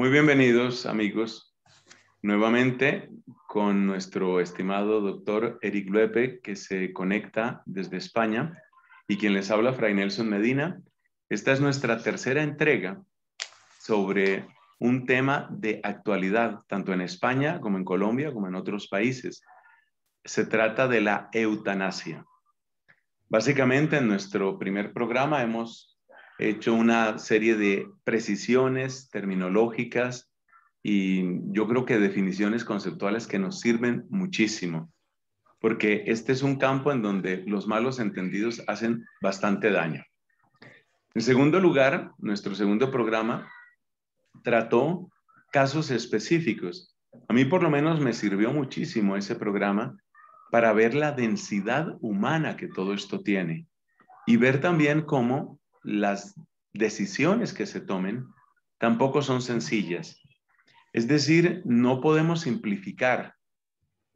Muy bienvenidos, amigos, nuevamente con nuestro estimado doctor Eric Luepe, que se conecta desde España, y quien les habla, Fray Nelson Medina. Esta es nuestra tercera entrega sobre un tema de actualidad, tanto en España como en Colombia, como en otros países. Se trata de la eutanasia. Básicamente, en nuestro primer programa hemos He hecho una serie de precisiones terminológicas y yo creo que definiciones conceptuales que nos sirven muchísimo, porque este es un campo en donde los malos entendidos hacen bastante daño. En segundo lugar, nuestro segundo programa trató casos específicos. A mí por lo menos me sirvió muchísimo ese programa para ver la densidad humana que todo esto tiene y ver también cómo las decisiones que se tomen tampoco son sencillas. Es decir, no podemos simplificar,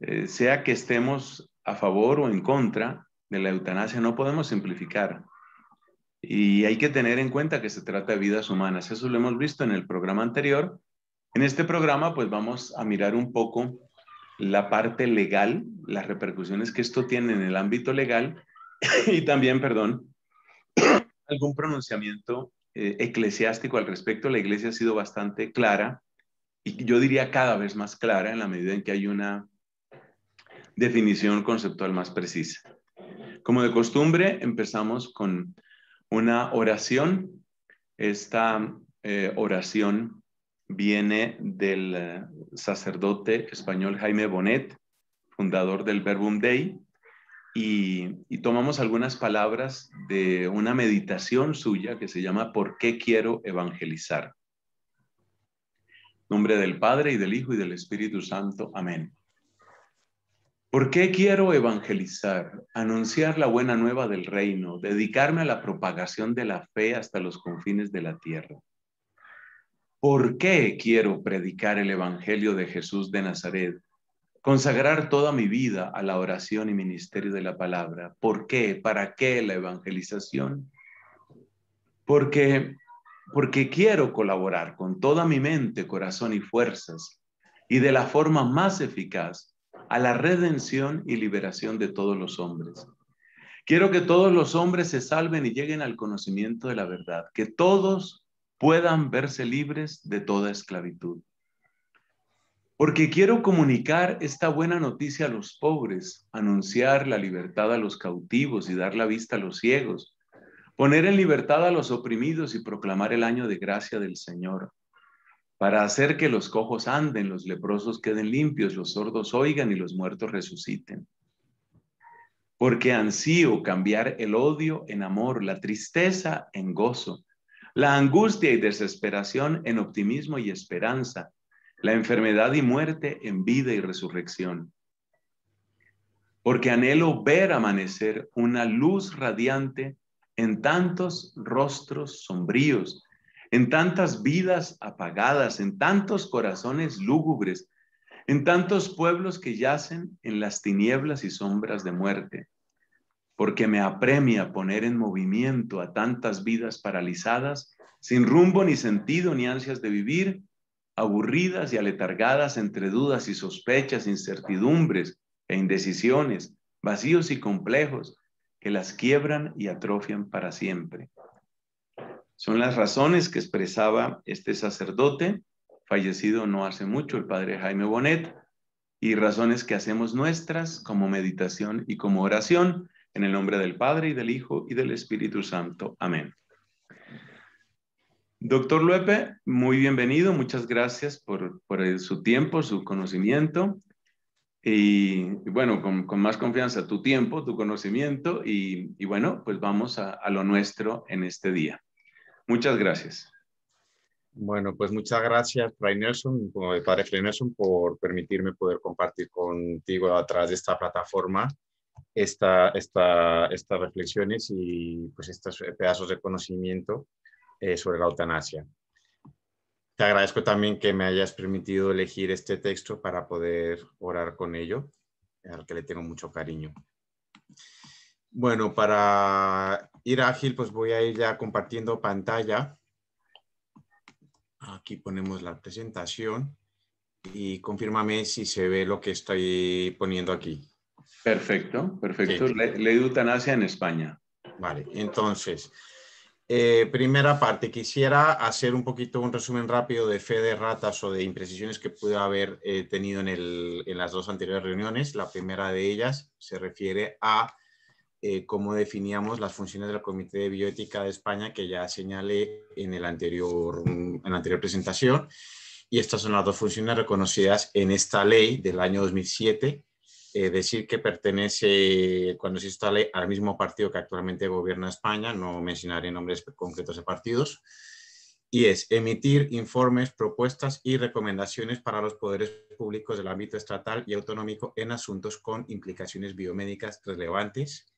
eh, sea que estemos a favor o en contra de la eutanasia, no podemos simplificar. Y hay que tener en cuenta que se trata de vidas humanas. Eso lo hemos visto en el programa anterior. En este programa, pues vamos a mirar un poco la parte legal, las repercusiones que esto tiene en el ámbito legal y también, perdón, algún pronunciamiento eh, eclesiástico al respecto. La iglesia ha sido bastante clara y yo diría cada vez más clara en la medida en que hay una definición conceptual más precisa. Como de costumbre, empezamos con una oración. Esta eh, oración viene del eh, sacerdote español Jaime Bonet, fundador del Verbum Dei, y, tomamos algunas palabras de una meditación suya que se llama ¿Por qué quiero evangelizar? Nombre del Padre y del Hijo y del Espíritu Santo. Amén. ¿Por qué quiero evangelizar, anunciar la buena nueva del reino, dedicarme a la propagación de la fe hasta los confines de la tierra? ¿Por qué quiero predicar el Evangelio de Jesús de Nazaret, consagrar toda mi vida a la oración y ministerio de la palabra. ¿Por qué? ¿Para qué la evangelización? Porque, porque quiero colaborar con toda mi mente, corazón y fuerzas y de la forma más eficaz a la redención y liberación de todos los hombres. Quiero que todos los hombres se salven y lleguen al conocimiento de la verdad, que todos puedan verse libres de toda esclavitud. Porque quiero comunicar esta buena noticia a los pobres, anunciar la libertad a los cautivos y dar la vista a los ciegos, poner en libertad a los oprimidos y proclamar el año de gracia del Señor, para hacer que los cojos anden, los leprosos queden limpios, los sordos oigan y los muertos resuciten. Porque ansío cambiar el odio en amor, la tristeza en gozo, la angustia y desesperación en optimismo y esperanza la enfermedad y muerte en vida y resurrección. Porque anhelo ver amanecer una luz radiante en tantos rostros sombríos, en tantas vidas apagadas, en tantos corazones lúgubres, en tantos pueblos que yacen en las tinieblas y sombras de muerte, porque me apremia poner en movimiento a tantas vidas paralizadas, sin rumbo ni sentido ni ansias de vivir, aburridas y aletargadas entre dudas y sospechas, incertidumbres e indecisiones, vacíos y complejos que las quiebran y atrofian para siempre. Son las razones que expresaba este sacerdote, fallecido no hace mucho, el padre Jaime Bonet, y razones que hacemos nuestras como meditación y como oración, en el nombre del Padre y del Hijo y del Espíritu Santo. Amén. Doctor Luepe, muy bienvenido, muchas gracias por, su tiempo, su conocimiento y, bueno, con, más confianza, tu tiempo, tu conocimiento y, bueno, pues vamos a, lo nuestro en este día. Muchas gracias. Bueno, pues muchas gracias, Fray Nelson, como padre Nelson, por permitirme poder compartir contigo a través de esta plataforma estas reflexiones y pues estos pedazos de conocimiento eh, sobre la eutanasia. Te agradezco también que me hayas permitido elegir este texto para poder orar con ello, al que le tengo mucho cariño. Bueno, para ir ágil, pues voy a ir ya compartiendo pantalla. Aquí ponemos la presentación y confírmame si se ve lo que estoy poniendo aquí. Perfecto, perfecto. leí de eutanasia en España. Vale, entonces, eh, primera parte, quisiera hacer un poquito un resumen rápido de fe de ratas o de imprecisiones que pude haber eh, tenido en, las dos anteriores reuniones. La primera de ellas se refiere a eh, cómo definíamos las funciones del Comité de Bioética de España, que ya señalé en, en la anterior presentación. Y estas son las dos funciones reconocidas en esta ley del año 2007 eh, decir que pertenece, cuando se instale, al mismo partido que actualmente gobierna España, no mencionaré nombres concretos de partidos, y es emitir informes, propuestas y recomendaciones para los poderes públicos del ámbito estatal y autonómico en asuntos con implicaciones biomédicas relevantes.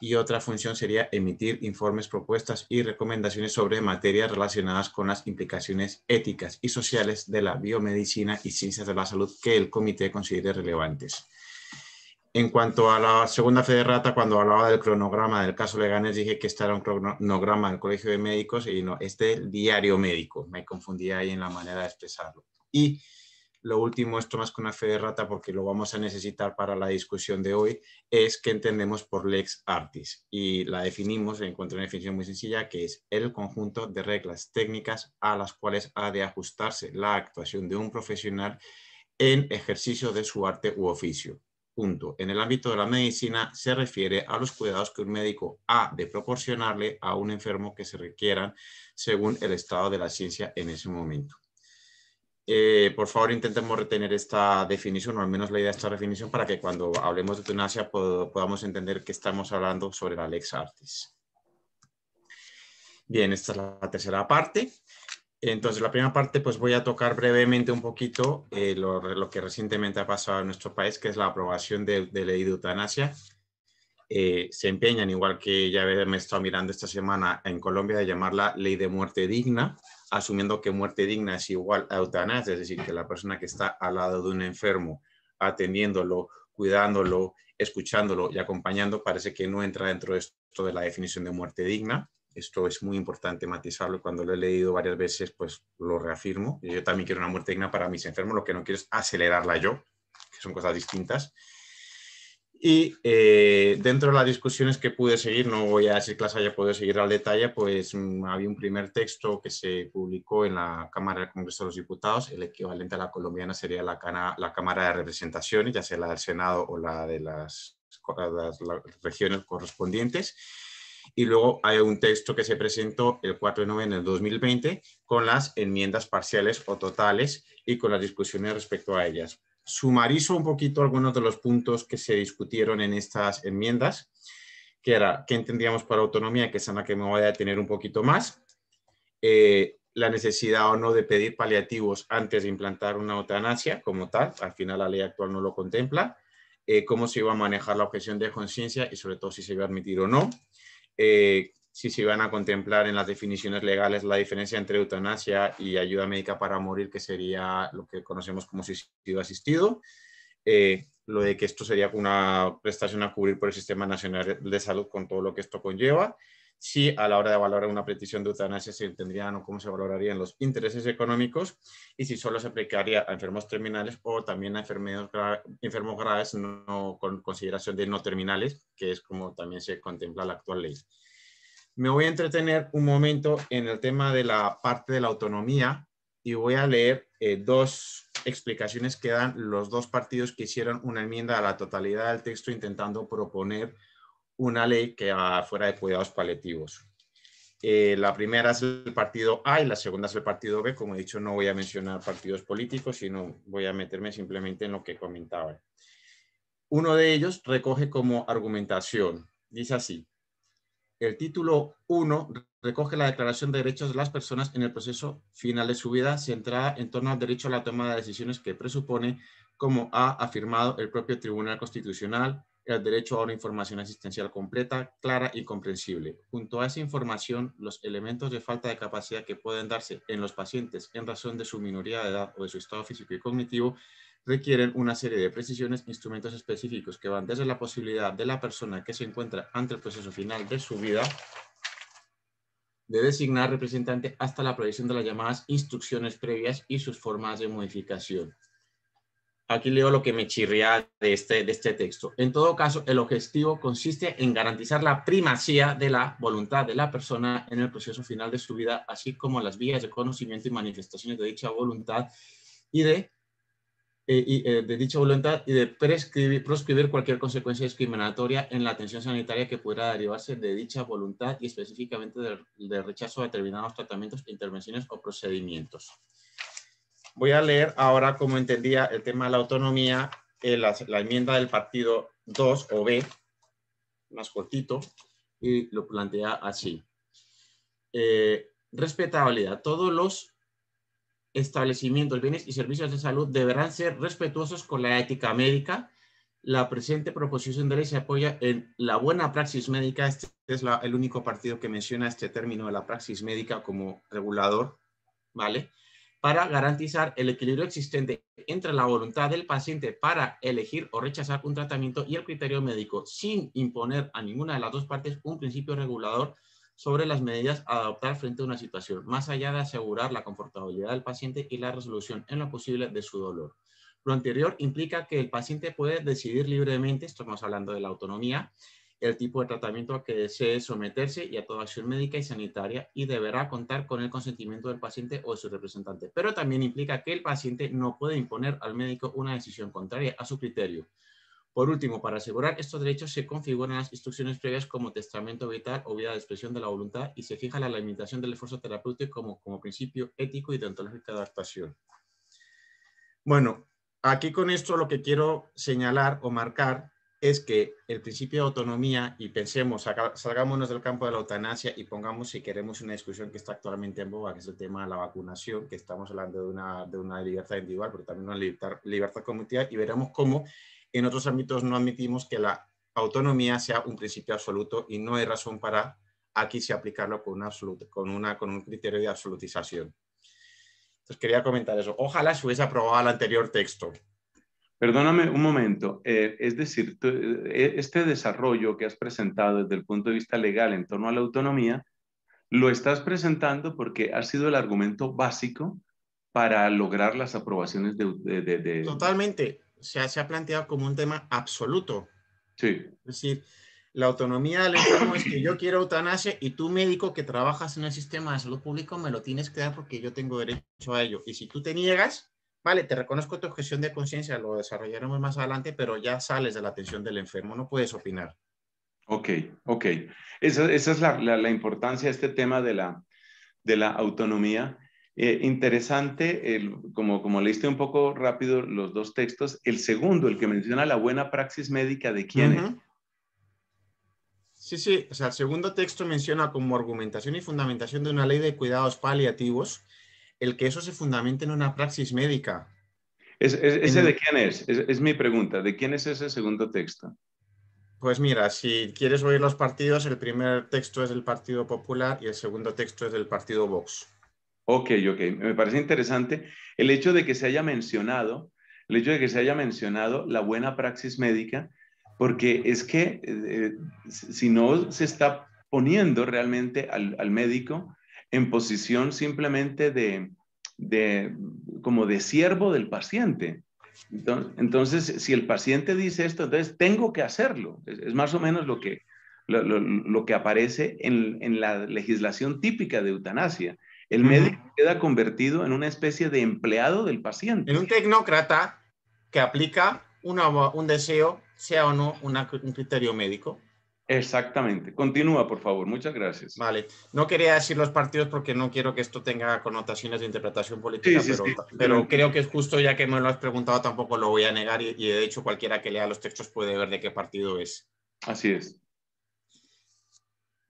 Y otra función sería emitir informes, propuestas y recomendaciones sobre materias relacionadas con las implicaciones éticas y sociales de la biomedicina y ciencias de la salud que el comité considere relevantes. En cuanto a la segunda fe de rata, cuando hablaba del cronograma del caso Leganés, dije que este era un cronograma del Colegio de Médicos y no, este diario médico. Me confundía ahí en la manera de expresarlo. Y lo último, esto más que una fe de rata, porque lo vamos a necesitar para la discusión de hoy, es que entendemos por lex artis. Y la definimos, encuentro una definición muy sencilla, que es el conjunto de reglas técnicas a las cuales ha de ajustarse la actuación de un profesional en ejercicio de su arte u oficio Punto. En el ámbito de la medicina se refiere a los cuidados que un médico ha de proporcionarle a un enfermo que se requieran según el estado de la ciencia en ese momento. Eh, por favor, intentemos retener esta definición, o al menos la idea de esta definición, para que cuando hablemos de eutanasia podamos entender que estamos hablando sobre la lex artis. Bien, esta es la tercera parte. Entonces, la primera parte, pues voy a tocar brevemente un poquito eh, lo, que recientemente ha pasado en nuestro país, que es la aprobación de, ley de eutanasia. Eh, se empeñan, igual que ya me he estado mirando esta semana en Colombia, de llamarla ley de muerte digna, asumiendo que muerte digna es igual a eutanasia, es decir, que la persona que está al lado de un enfermo, atendiéndolo, cuidándolo, escuchándolo y acompañando, parece que no entra dentro de esto de la definición de muerte digna. Esto es muy importante matizarlo. Cuando lo he leído varias veces, pues lo reafirmo. Yo también quiero una muerte digna para mis enfermos. Lo que no quiero es acelerarla yo, que son cosas distintas. Y eh, dentro de las discusiones que pude seguir, no voy a decir que las haya podido seguir al detalle, pues mm, había un primer texto que se publicó en la Cámara del Congreso de los Diputados, el equivalente a la colombiana sería la, la Cámara de Representaciones, ya sea la del Senado o la de las regiones correspondientes, y luego hay un texto que se presentó el 4 de noviembre del 2020 con las enmiendas parciales o totales y con las discusiones respecto a ellas. Sumarizo un poquito algunos de los puntos que se discutieron en estas enmiendas, que era qué entendíamos por autonomía, que es en que me voy a detener un poquito más. Eh, la necesidad o no de pedir paliativos antes de implantar una eutanasia como tal, al final la ley actual no lo contempla, eh, cómo se iba a manejar la objeción de conciencia y sobre todo si se iba a admitir o no, eh, si se iban a contemplar en las definiciones legales la diferencia entre eutanasia y ayuda médica para morir, que sería lo que conocemos como suicidio asistido. Eh, lo de que esto sería una prestación a cubrir por el Sistema Nacional de Salud con todo lo que esto conlleva si a la hora de valorar una petición de eutanasia se tendría, o cómo se valorarían los intereses económicos y si solo se aplicaría a enfermos terminales o también a enfermos, enfermos graves no, con consideración de no terminales, que es como también se contempla la actual ley. Me voy a entretener un momento en el tema de la parte de la autonomía y voy a leer eh, dos explicaciones que dan los dos partidos que hicieron una enmienda a la totalidad del texto intentando proponer una ley que fuera de cuidados paliativos. Eh, la primera es el partido A y la segunda es el partido B. Como he dicho, no voy a mencionar partidos políticos, sino voy a meterme simplemente en lo que comentaba. Uno de ellos recoge como argumentación, dice así, el título 1 recoge la declaración de derechos de las personas en el proceso final de su vida, centrada en torno al derecho a la toma de decisiones que presupone, como ha afirmado el propio Tribunal Constitucional, el derecho a una información asistencial completa, clara y comprensible. Junto a esa información, los elementos de falta de capacidad que pueden darse en los pacientes en razón de su minoría de edad o de su estado físico y cognitivo requieren una serie de precisiones, e instrumentos específicos que van desde la posibilidad de la persona que se encuentra ante el proceso final de su vida de designar representante hasta la proyección de las llamadas instrucciones previas y sus formas de modificación. Aquí leo lo que me chirría de este, de este texto. En todo caso, el objetivo consiste en garantizar la primacía de la voluntad de la persona en el proceso final de su vida, así como las vías de conocimiento y manifestaciones de dicha voluntad y de, eh, eh, de dicha voluntad y de prescribir, proscribir cualquier consecuencia discriminatoria en la atención sanitaria que pudiera derivarse de dicha voluntad y específicamente del rechazo a determinados tratamientos, intervenciones o procedimientos. Voy a leer ahora cómo entendía el tema de la autonomía eh, la, enmienda del partido 2 o B, más cortito, y lo plantea así. Eh, respetabilidad. Todos los establecimientos, bienes y servicios de salud deberán ser respetuosos con la ética médica. La presente proposición de ley se apoya en la buena praxis médica. Este es el único partido que menciona este término de la praxis médica como regulador, ¿vale? para garantizar el equilibrio existente entre la voluntad del paciente para elegir o rechazar un tratamiento y el criterio médico, sin imponer a ninguna de las dos partes un principio regulador sobre las medidas a adoptar frente a una situación, más allá de asegurar la confortabilidad del paciente y la resolución en lo posible de su dolor. Lo anterior implica que el paciente puede decidir libremente, estamos hablando de la autonomía, el tipo de tratamiento a que desee someterse y a toda acción médica y sanitaria y deberá contar con el consentimiento del paciente o de su representante. Pero también implica que el paciente no puede imponer al médico una decisión contraria a su criterio. Por último, para asegurar estos derechos se configuran las instrucciones previas como testamento vital o vía de expresión de la voluntad y se fija la limitación del esfuerzo terapéutico como, como principio ético y deontológico de adaptación. Bueno, aquí con esto lo que quiero señalar o marcar es que el principio de autonomía, y pensemos, salgámonos del campo de la eutanasia y pongamos, si queremos, una discusión que está actualmente en boga, que es el tema de la vacunación, que estamos hablando de una, de una libertad individual, pero también una libertad, libertad comunitaria, y veremos cómo en otros ámbitos no admitimos que la autonomía sea un principio absoluto y no hay razón para aquí se aplicarlo con, una con, una, con un criterio de absolutización. Entonces quería comentar eso. Ojalá se hubiese aprobado el anterior texto. Perdóname un momento. Eh, es decir, eh, e, este desarrollo que has presentado desde el punto de vista legal en torno a la autonomía, lo estás presentando porque ha sido el argumento básico para lograr las aprobaciones de... Totalmente. se ha planteado como un tema absoluto. Sí. Es decir, la autonomía del es que yo quiero eutanasia y tú médico que trabajas en el sistema de salud público me lo tienes que dar porque yo tengo derecho a ello. Y si tú te niegas, vale, te reconozco tu objeción de conciencia, lo desarrollaremos más adelante, pero ya sales de la atención del enfermo, no puedes opinar. Ok, ok. Esa, esa es la, la, importancia de este tema de la, de la autonomía. Eh, interesante, el, como, como leíste un poco rápido los dos textos, el segundo, el que menciona la buena praxis médica de quién es? Sí, sí, o sea, el segundo texto menciona como argumentación y fundamentación de una ley de cuidados paliativos el que eso se fundamente en una praxis médica. Es, ¿Ese de quién es? es? mi pregunta. ¿De quién es ese segundo texto? Pues mira, si quieres oír los partidos, el primer texto es del Partido Popular y el segundo texto es del Partido Vox. Ok, ok. Me parece interesante el hecho de que se haya mencionado, el hecho de que se haya mencionado la buena praxis médica, porque es que eh, si no se está poniendo realmente al, al médico en posición simplemente de, como de siervo del paciente. Entonces, si el paciente dice esto, entonces tengo que hacerlo. Es, más o menos lo que, lo, que aparece en, la legislación típica de eutanasia. El médico queda convertido en una especie de empleado del paciente. En un tecnócrata que aplica una, un deseo, sea o no un criterio médico. Exactamente. Continúa, por favor. Muchas gracias. Vale. No quería decir los partidos porque no quiero que esto tenga connotaciones de interpretación política, pero, creo que es justo, ya que me lo has preguntado, tampoco lo voy a negar y, de hecho cualquiera que lea los textos puede ver de qué partido es. Así es.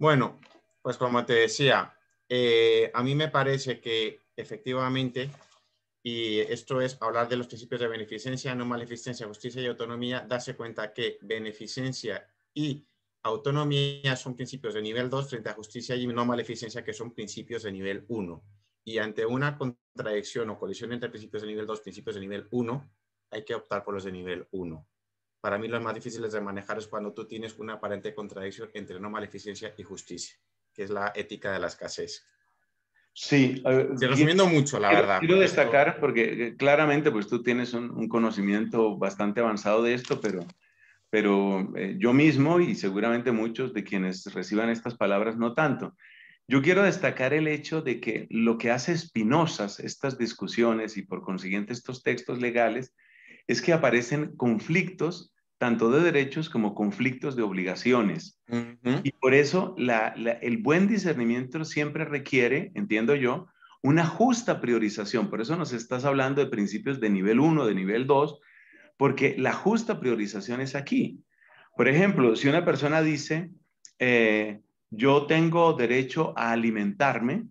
Bueno, pues como te decía, eh, a mí me parece que efectivamente, y esto es hablar de los principios de beneficencia, no maleficencia, justicia y autonomía, darse cuenta que beneficencia y autonomía son principios de nivel 2 frente a justicia y no maleficencia, que son principios de nivel 1. Y ante una contradicción o colisión entre principios de nivel 2 y principios de nivel 1, hay que optar por los de nivel 1. Para mí los más difíciles de manejar es cuando tú tienes una aparente contradicción entre no maleficencia y justicia, que es la ética de la escasez. Sí, lo eh, resumiendo mucho, la verdad. Quiero destacar, porque eh, claramente pues, tú tienes un conocimiento bastante avanzado de esto, pero pero eh, yo mismo y seguramente muchos de quienes reciban estas palabras no tanto. Yo quiero destacar el hecho de que lo que hace espinosas estas discusiones y por consiguiente estos textos legales es que aparecen conflictos tanto de derechos como conflictos de obligaciones. Y por eso el buen discernimiento siempre requiere, entiendo yo, una justa priorización. Por eso nos estás hablando de principios de nivel 1, de nivel 2, porque la justa priorización es aquí. Por ejemplo, si una persona dice, eh, yo tengo derecho a alimentarme,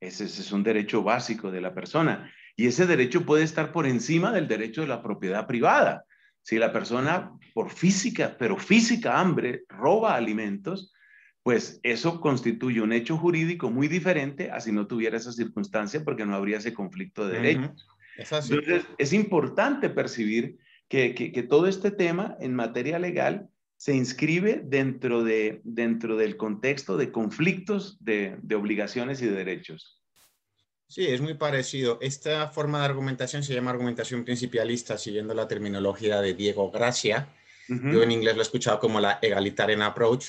ese, es un derecho básico de la persona, y ese derecho puede estar por encima del derecho de la propiedad privada. Si la persona por física, pero física hambre, roba alimentos, pues eso constituye un hecho jurídico muy diferente a si no tuviera esa circunstancia porque no habría ese conflicto de derechos. Entonces, es importante percibir que, todo este tema en materia legal se inscribe dentro, de, dentro del contexto de conflictos de, obligaciones y de derechos. Sí, es muy parecido. Esta forma de argumentación se llama argumentación principialista, siguiendo la terminología de Diego Gracia. Yo en inglés lo he escuchado como la egalitarian approach,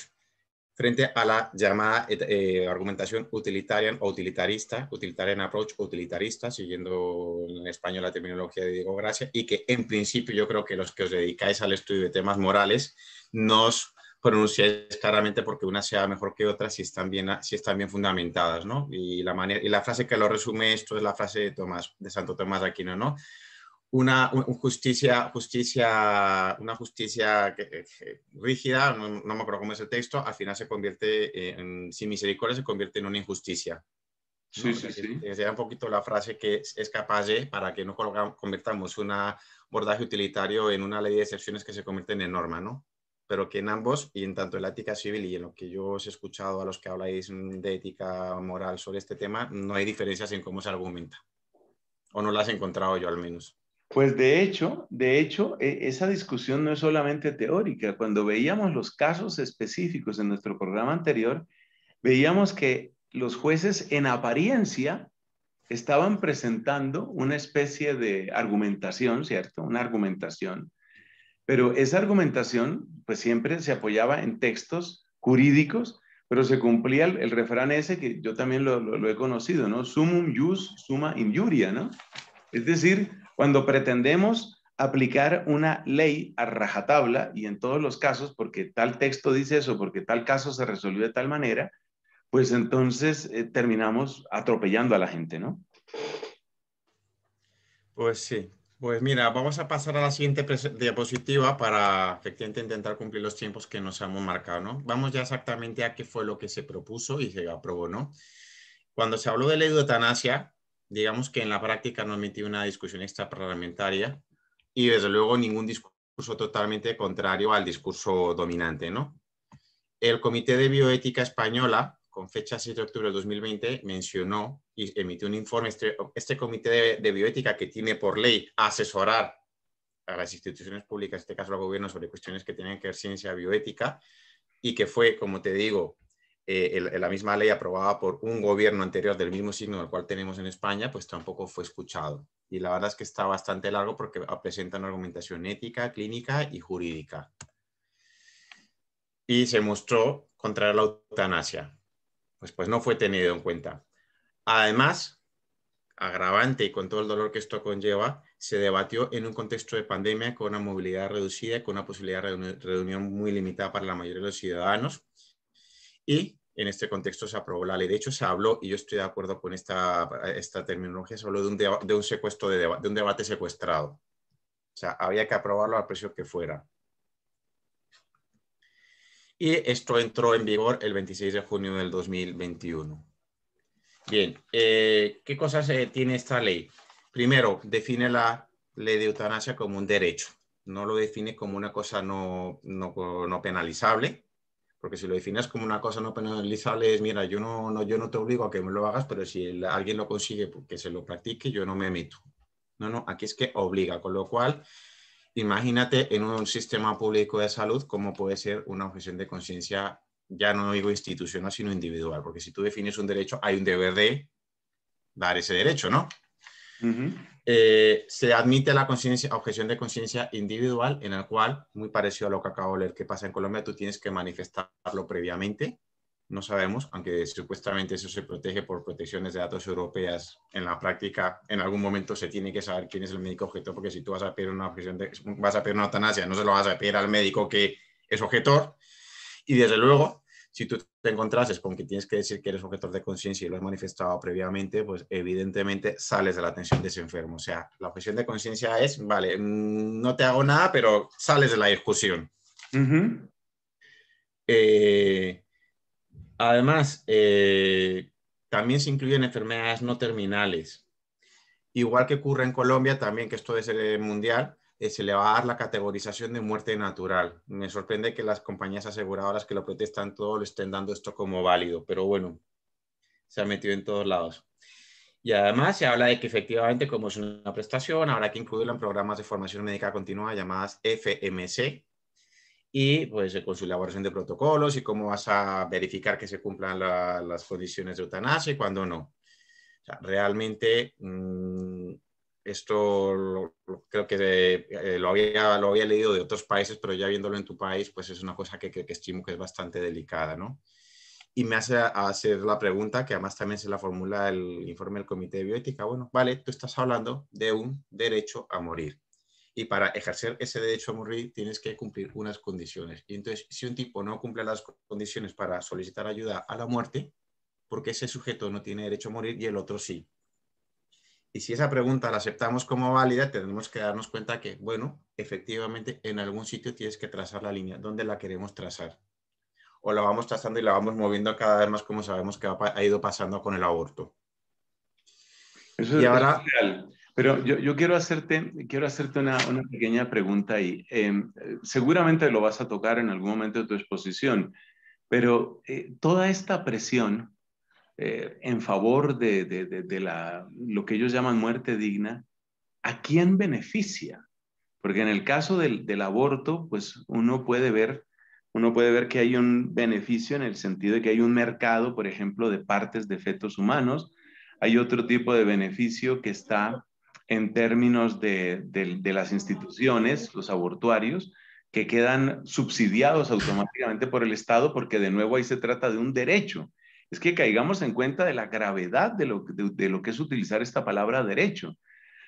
frente a la llamada eh, argumentación utilitarian o utilitarista, utilitarian approach, utilitarista, siguiendo en español la terminología de Diego Gracia, y que en principio yo creo que los que os dedicáis al estudio de temas morales no os pronunciáis claramente porque una sea mejor que otra si están bien, si están bien fundamentadas, ¿no? Y la, manera, y la frase que lo resume esto es la frase de, de Santo Tomás de Aquino, ¿no? una, justicia, justicia, una justicia que, eh, rígida, no, me acuerdo cómo es el texto, al final se convierte, en, sin misericordia, se convierte en una injusticia. Sí, Sería un poquito la frase que es capaz de, para que no convirtamos un abordaje utilitario en una ley de excepciones que se convierte en norma, ¿no? Pero que en ambos, y en tanto en la ética civil y en lo que yo os he escuchado a los que habláis de ética moral sobre este tema, no hay diferencias en cómo se argumenta. O no las he encontrado yo al menos. Pues de hecho, de hecho, e, esa discusión no es solamente teórica. Cuando veíamos los casos específicos en nuestro programa anterior, veíamos que los jueces en apariencia estaban presentando una especie de argumentación, ¿cierto? Una argumentación. Pero esa argumentación, pues siempre se apoyaba en textos jurídicos, pero se cumplía el, refrán ese que yo también lo, he conocido, ¿no? Sumum jus, suma injuria, ¿no? Es decir, cuando pretendemos aplicar una ley a rajatabla y en todos los casos, porque tal texto dice eso, porque tal caso se resolvió de tal manera, pues entonces eh, terminamos atropellando a la gente, ¿no? Pues sí. Pues mira, vamos a pasar a la siguiente diapositiva para efectivamente intentar cumplir los tiempos que nos hemos marcado, ¿no? Vamos ya exactamente a qué fue lo que se propuso y se aprobó, ¿no? Cuando se habló de ley de eutanasia, digamos que en la práctica no metí una discusión extraparlamentaria y desde luego ningún discurso totalmente contrario al discurso dominante. ¿no? El Comité de Bioética Española, con fecha 6 de octubre de 2020, mencionó y emitió un informe, este, este Comité de, Bioética que tiene por ley asesorar a las instituciones públicas, en este caso al gobierno, sobre cuestiones que tienen que ver ciencia bioética, y que fue, como te digo, eh, la misma ley aprobada por un gobierno anterior del mismo signo al cual tenemos en España, pues tampoco fue escuchado. Y la verdad es que está bastante largo porque presenta una argumentación ética, clínica y jurídica. Y se mostró contra la eutanasia. Pues, pues no fue tenido en cuenta. Además, agravante y con todo el dolor que esto conlleva, se debatió en un contexto de pandemia con una movilidad reducida, con una posibilidad de reunión muy limitada para la mayoría de los ciudadanos y en este contexto se aprobó la ley. De hecho, se habló, y yo estoy de acuerdo con esta, terminología, se habló de un, secuestro, de, de, un debate secuestrado. O sea, había que aprobarlo al precio que fuera. Y esto entró en vigor el 26 de junio del 2021. Bien, eh, ¿qué cosas eh, tiene esta ley? Primero, define la ley de eutanasia como un derecho. No lo define como una cosa no penalizable porque si lo defines como una cosa no penalizable, es mira, yo no, no, yo no te obligo a que me lo hagas, pero si alguien lo consigue porque pues, se lo practique, yo no me meto. No, no, aquí es que obliga, con lo cual, imagínate en un sistema público de salud cómo puede ser una objeción de conciencia, ya no digo institucional, sino individual, porque si tú defines un derecho, hay un deber de dar ese derecho, ¿no? Eh, se admite la objeción de conciencia individual, en el cual, muy parecido a lo que acabo de leer que pasa en Colombia, tú tienes que manifestarlo previamente. No sabemos, aunque supuestamente eso se protege por protecciones de datos europeas, en la práctica en algún momento se tiene que saber quién es el médico objetor, porque si tú vas a pedir una objeción vas a pedir una eutanasia, no se lo vas a pedir al médico que es objetor. Y desde luego, si tú te encontrases con que tienes que decir que eres objetor de conciencia y lo has manifestado previamente, pues evidentemente sales de la atención de ese enfermo. O sea, la objeción de conciencia es, vale, mm, no te hago nada, pero sales de la discusión. Eh, además, eh, también se incluyen enfermedades no terminales. Igual que ocurre en Colombia, también que esto es eh, mundial, eh, se le va a dar la categorización de muerte natural. Me sorprende que las compañías aseguradoras que lo protestan todo le estén dando esto como válido, pero bueno, se ha metido en todos lados. Y además se habla de que efectivamente, como es una prestación, habrá que incluirla en programas de formación médica continua llamadas FMC, y pues con su elaboración de protocolos y cómo vas a verificar que se cumplan las condiciones de eutanasia y cuándo no. O sea, realmente mm, esto creo que eh, lo, había, lo había leído de otros países, pero ya viéndolo en tu país, pues es una cosa que, que, que estimo que es bastante delicada, ¿no? Y me hace hacer la pregunta, que además también se la formula el informe del Comité de Bioética, bueno, vale, tú estás hablando de un derecho a morir. Y para ejercer ese derecho a morir tienes que cumplir unas condiciones. Y entonces, si un tipo no cumple las condiciones para solicitar ayuda a la muerte, porque ese sujeto no tiene derecho a morir y el otro sí, y si esa pregunta la aceptamos como válida, tenemos que darnos cuenta que, bueno, efectivamente en algún sitio tienes que trazar la línea. ¿Dónde la queremos trazar? O la vamos trazando y la vamos moviendo cada vez más como sabemos que ha, ido pasando con el aborto. Eso es ahora... Pero yo, quiero hacerte, quiero hacerte una, pequeña pregunta ahí. Em, seguramente lo vas a tocar en algún momento de tu exposición, pero eh, toda esta presión eh, en favor de, lo que ellos llaman muerte digna, ¿a quién beneficia? Porque en el caso del, aborto, pues uno puede ver, uno puede ver que hay un beneficio en el sentido de que hay un mercado, por ejemplo, de partes de fetos humanos. Hay otro tipo de beneficio que está en términos de las instituciones, los abortuarios, que quedan subsidiados automáticamente por el Estado, porque de nuevo ahí se trata de un derecho es que caigamos en cuenta de la gravedad de lo, lo que es utilizar esta palabra derecho.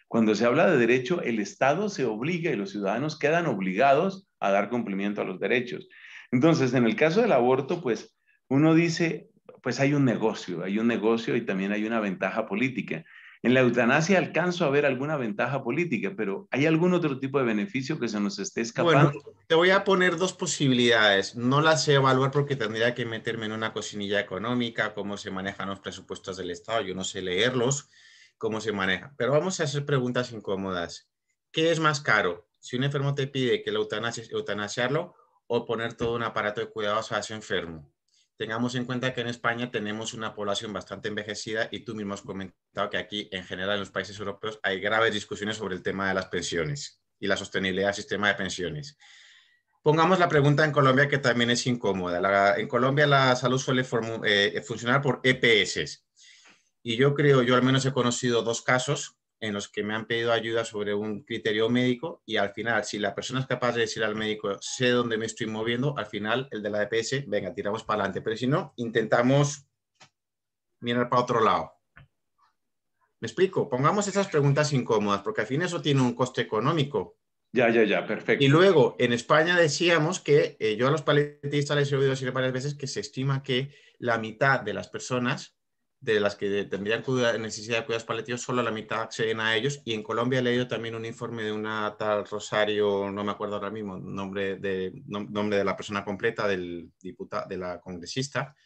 Cuando se habla de derecho, el Estado se obliga y los ciudadanos quedan obligados a dar cumplimiento a los derechos. Entonces, en el caso del aborto, pues uno dice, pues hay un negocio, hay un negocio y también hay una ventaja política. En la eutanasia alcanzo a ver alguna ventaja política, pero ¿hay algún otro tipo de beneficio que se nos esté escapando? Bueno, te voy a poner dos posibilidades. No las sé evaluar porque tendría que meterme en una cocinilla económica, cómo se manejan los presupuestos del Estado. Yo no sé leerlos, cómo se maneja. Pero vamos a hacer preguntas incómodas. ¿Qué es más caro? Si un enfermo te pide que lo eutanasiarlo o poner todo un aparato de cuidados a ese enfermo tengamos en cuenta que en España tenemos una población bastante envejecida y tú mismo has comentado que aquí, en general, en los países europeos hay graves discusiones sobre el tema de las pensiones y la sostenibilidad del sistema de pensiones. Pongamos la pregunta en Colombia que también es incómoda. en Colombia la salud suele eh, funcionar por EPS. Y yo creo, yo al menos he conocido dos casos en los que me han pedido ayuda sobre un criterio médico y al final, si la persona es capaz de decir al médico, sé dónde me estoy moviendo, al final el de la EPS, venga, tiramos para adelante, pero si no, intentamos mirar para otro lado. Me explico, pongamos esas preguntas incómodas, porque al fin eso tiene un coste económico. Ya, ya, ya, perfecto. Y luego, en España decíamos que eh, yo a los paletistas les he oído decir varias veces que se estima que la mitad de las personas de las que tendrían necesidad de cuidados paliativos, solo la mitad acceden a ellos. Y en Colombia he leído también un informe de una tal Rosario, no me acuerdo ahora mismo, nombre de, nombre de la persona completa, del diputado, de la congresista,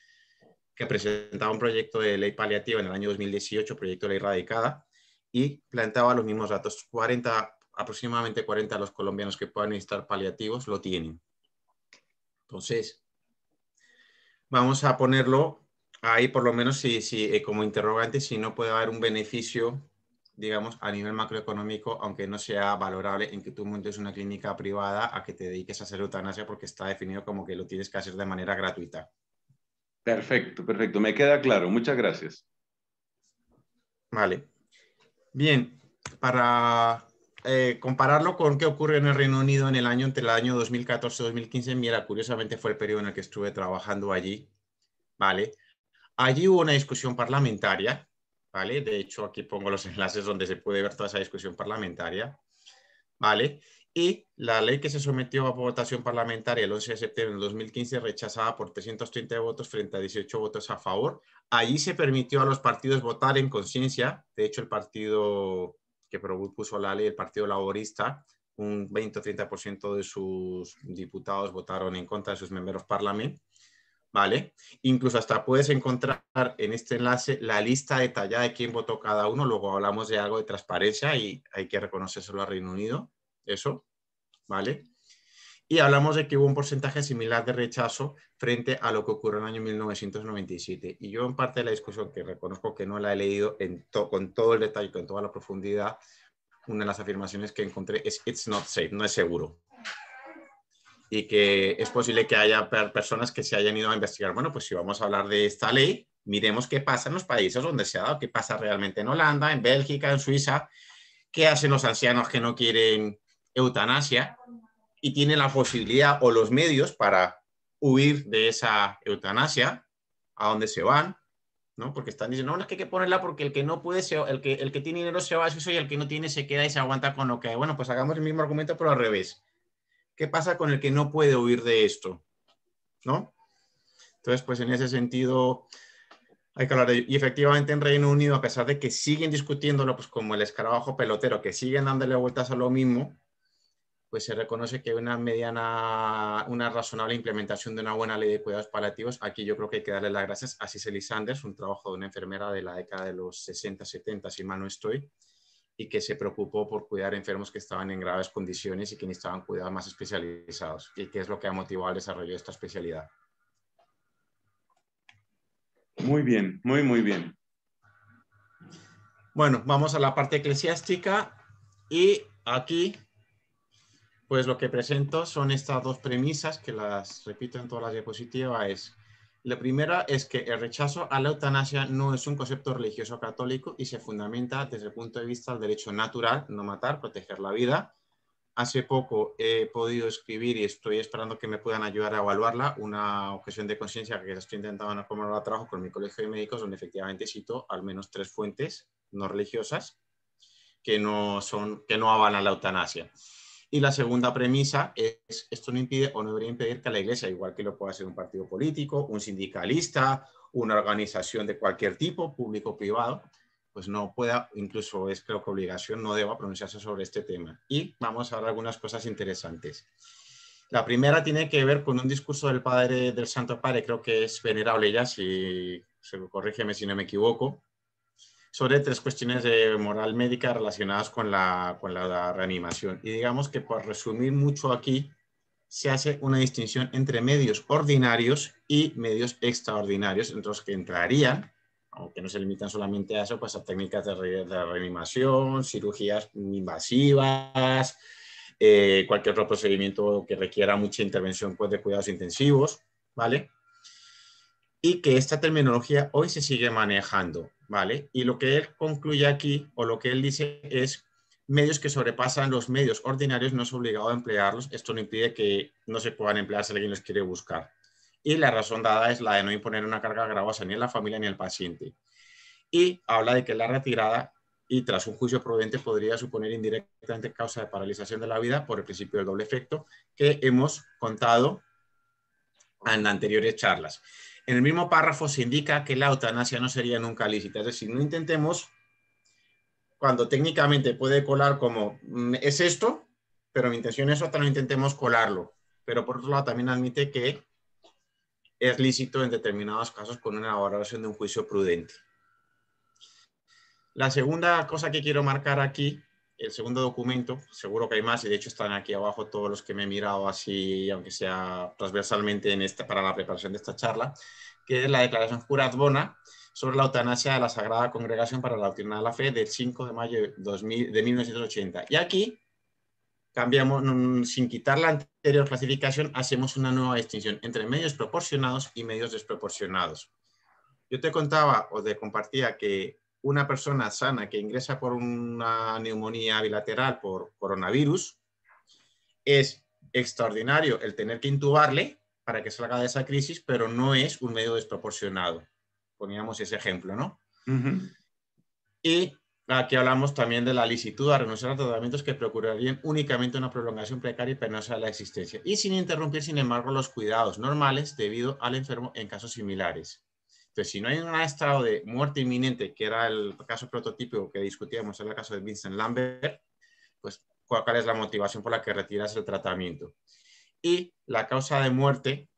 que presentaba un proyecto de ley paliativa en el año 2018, proyecto de ley radicada, y planteaba los mismos datos. 40, aproximadamente 40 de los colombianos que puedan necesitar paliativos lo tienen. Entonces, vamos a ponerlo ahí por lo menos si, eh, como interrogante si no puede haber un beneficio, digamos, a nivel macroeconómico, aunque no sea valorable en que tú montes una clínica privada a que te dediques a hacer eutanasia porque está definido como que lo tienes que hacer de manera gratuita. Perfecto, perfecto. Me queda claro. Muchas gracias. Vale. Bien, para eh, compararlo con qué ocurre en el Reino Unido en el año entre el año 2014-2015, mira, curiosamente fue el periodo en el que estuve trabajando allí, ¿vale? Allí hubo una discusión parlamentaria, ¿vale? De hecho, aquí pongo los enlaces donde se puede ver toda esa discusión parlamentaria, ¿vale? Y la ley que se sometió a votación parlamentaria el 11 de septiembre de 2015, rechazada por 330 votos frente a 18 votos a favor, allí se permitió a los partidos votar en conciencia. De hecho, el partido que propuso la ley, el Partido Laborista, un 20 o 30% de sus diputados votaron en contra de sus miembros parlamentarios ¿vale? Incluso hasta puedes encontrar en este enlace la lista detallada de quién votó cada uno, luego hablamos de algo de transparencia y hay que reconocérselo al Reino Unido, eso, ¿vale? Y hablamos de que hubo un porcentaje similar de rechazo frente a lo que ocurrió en el año 1997. Y yo en parte de la discusión, que reconozco que no la he leído en con todo el detalle, con toda la profundidad, una de las afirmaciones que encontré es it's not safe, no es seguro y que es posible que haya personas que se hayan ido a investigar, bueno, pues si vamos a hablar de esta ley, miremos qué pasa en los países donde se ha dado, qué pasa realmente en Holanda, en Bélgica, en Suiza, qué hacen los ancianos que no quieren eutanasia y tienen la posibilidad o los medios para huir de esa eutanasia, a dónde se van, ¿no? Porque están diciendo, no, no es que hay que ponerla porque el que no puede, el, que, el que tiene dinero se va a eso y el que no tiene se queda y se aguanta con lo que Bueno, pues hagamos el mismo argumento, pero al revés. ¿Qué pasa con el que no puede huir de esto? ¿No? Entonces, pues en ese sentido, hay que hablar y efectivamente en Reino Unido, a pesar de que siguen discutiéndolo, pues como el escarabajo pelotero, que siguen dándole vueltas a lo mismo, pues se reconoce que una mediana, una razonable implementación de una buena ley de cuidados paliativos, aquí yo creo que hay que darle las gracias a Cicely Sanders, un trabajo de una enfermera de la década de los 60, 70, si mal no estoy, y que se preocupó por cuidar enfermos que estaban en graves condiciones y que necesitaban cuidados más especializados y que es lo que ha motivado el desarrollo de esta especialidad. Muy bien, muy, muy bien. Bueno, vamos a la parte eclesiástica y aquí, pues lo que presento son estas dos premisas que las repito en todas las diapositivas, es la primera es que el rechazo a la eutanasia no es un concepto religioso católico y se fundamenta desde el punto de vista del derecho natural, no matar, proteger la vida. Hace poco he podido escribir y estoy esperando que me puedan ayudar a evaluarla, una objeción de conciencia que estoy intentando acomodar a trabajo con mi colegio de médicos, donde efectivamente cito al menos tres fuentes no religiosas que no, son, que no avalan la eutanasia. Y la segunda premisa es, esto no impide o no debería impedir que la Iglesia, igual que lo pueda hacer un partido político, un sindicalista, una organización de cualquier tipo, público o privado, pues no pueda, incluso es creo que obligación, no deba pronunciarse sobre este tema. Y vamos a ver algunas cosas interesantes. La primera tiene que ver con un discurso del padre del Santo Padre, creo que es venerable ya, si se corrígeme si no me equivoco, sobre tres cuestiones de moral médica relacionadas con la, reanimación. Y digamos que por resumir mucho aquí, se hace una distinción entre medios ordinarios y medios extraordinarios, entre los que entrarían, aunque no se limitan solamente a eso, pues a técnicas de, reanimación, cirugías invasivas, eh, cualquier otro procedimiento que requiera mucha intervención pues, de cuidados intensivos, ¿vale? y que esta terminología hoy se sigue manejando, ¿vale? Y lo que él concluye aquí, o lo que él dice es, medios que sobrepasan los medios ordinarios no es obligado a emplearlos, esto no impide que no se puedan emplear si alguien los quiere buscar. Y la razón dada es la de no imponer una carga gravosa ni en la familia ni al el paciente. Y habla de que la retirada y tras un juicio prudente podría suponer indirectamente causa de paralización de la vida por el principio del doble efecto que hemos contado en anteriores charlas. En el mismo párrafo se indica que la eutanasia no sería nunca lícita. Es decir, no intentemos cuando técnicamente puede colar como mm, es esto, pero mi intención es hasta no intentemos colarlo. Pero por otro lado también admite que es lícito en determinados casos con una valoración de un juicio prudente. La segunda cosa que quiero marcar aquí el segundo documento, seguro que hay más, y de hecho están aquí abajo todos los que me he mirado así, aunque sea transversalmente en esta, para la preparación de esta charla, que es la Declaración Curazbona sobre la eutanasia de la Sagrada Congregación para la Doctrina de la Fe del 5 de mayo de, 2000, de 1980. Y aquí cambiamos, sin quitar la anterior clasificación, hacemos una nueva distinción entre medios proporcionados y medios desproporcionados. Yo te contaba o te compartía que una persona sana que ingresa por una neumonía bilateral por coronavirus, es extraordinario el tener que intubarle para que salga de esa crisis, pero no es un medio desproporcionado. Poníamos ese ejemplo, ¿no? Y aquí hablamos también de la licitud a renunciar a tratamientos que procurarían únicamente una prolongación precaria y penosa de la existencia, y sin interrumpir, sin embargo, los cuidados normales debido al enfermo en casos similares. Entonces, si no hay un estado de muerte inminente, que era el caso prototípico que discutíamos en el caso de Vincent Lambert, pues cuál es la motivación por la que retiras el tratamiento. Y la causa de muerte,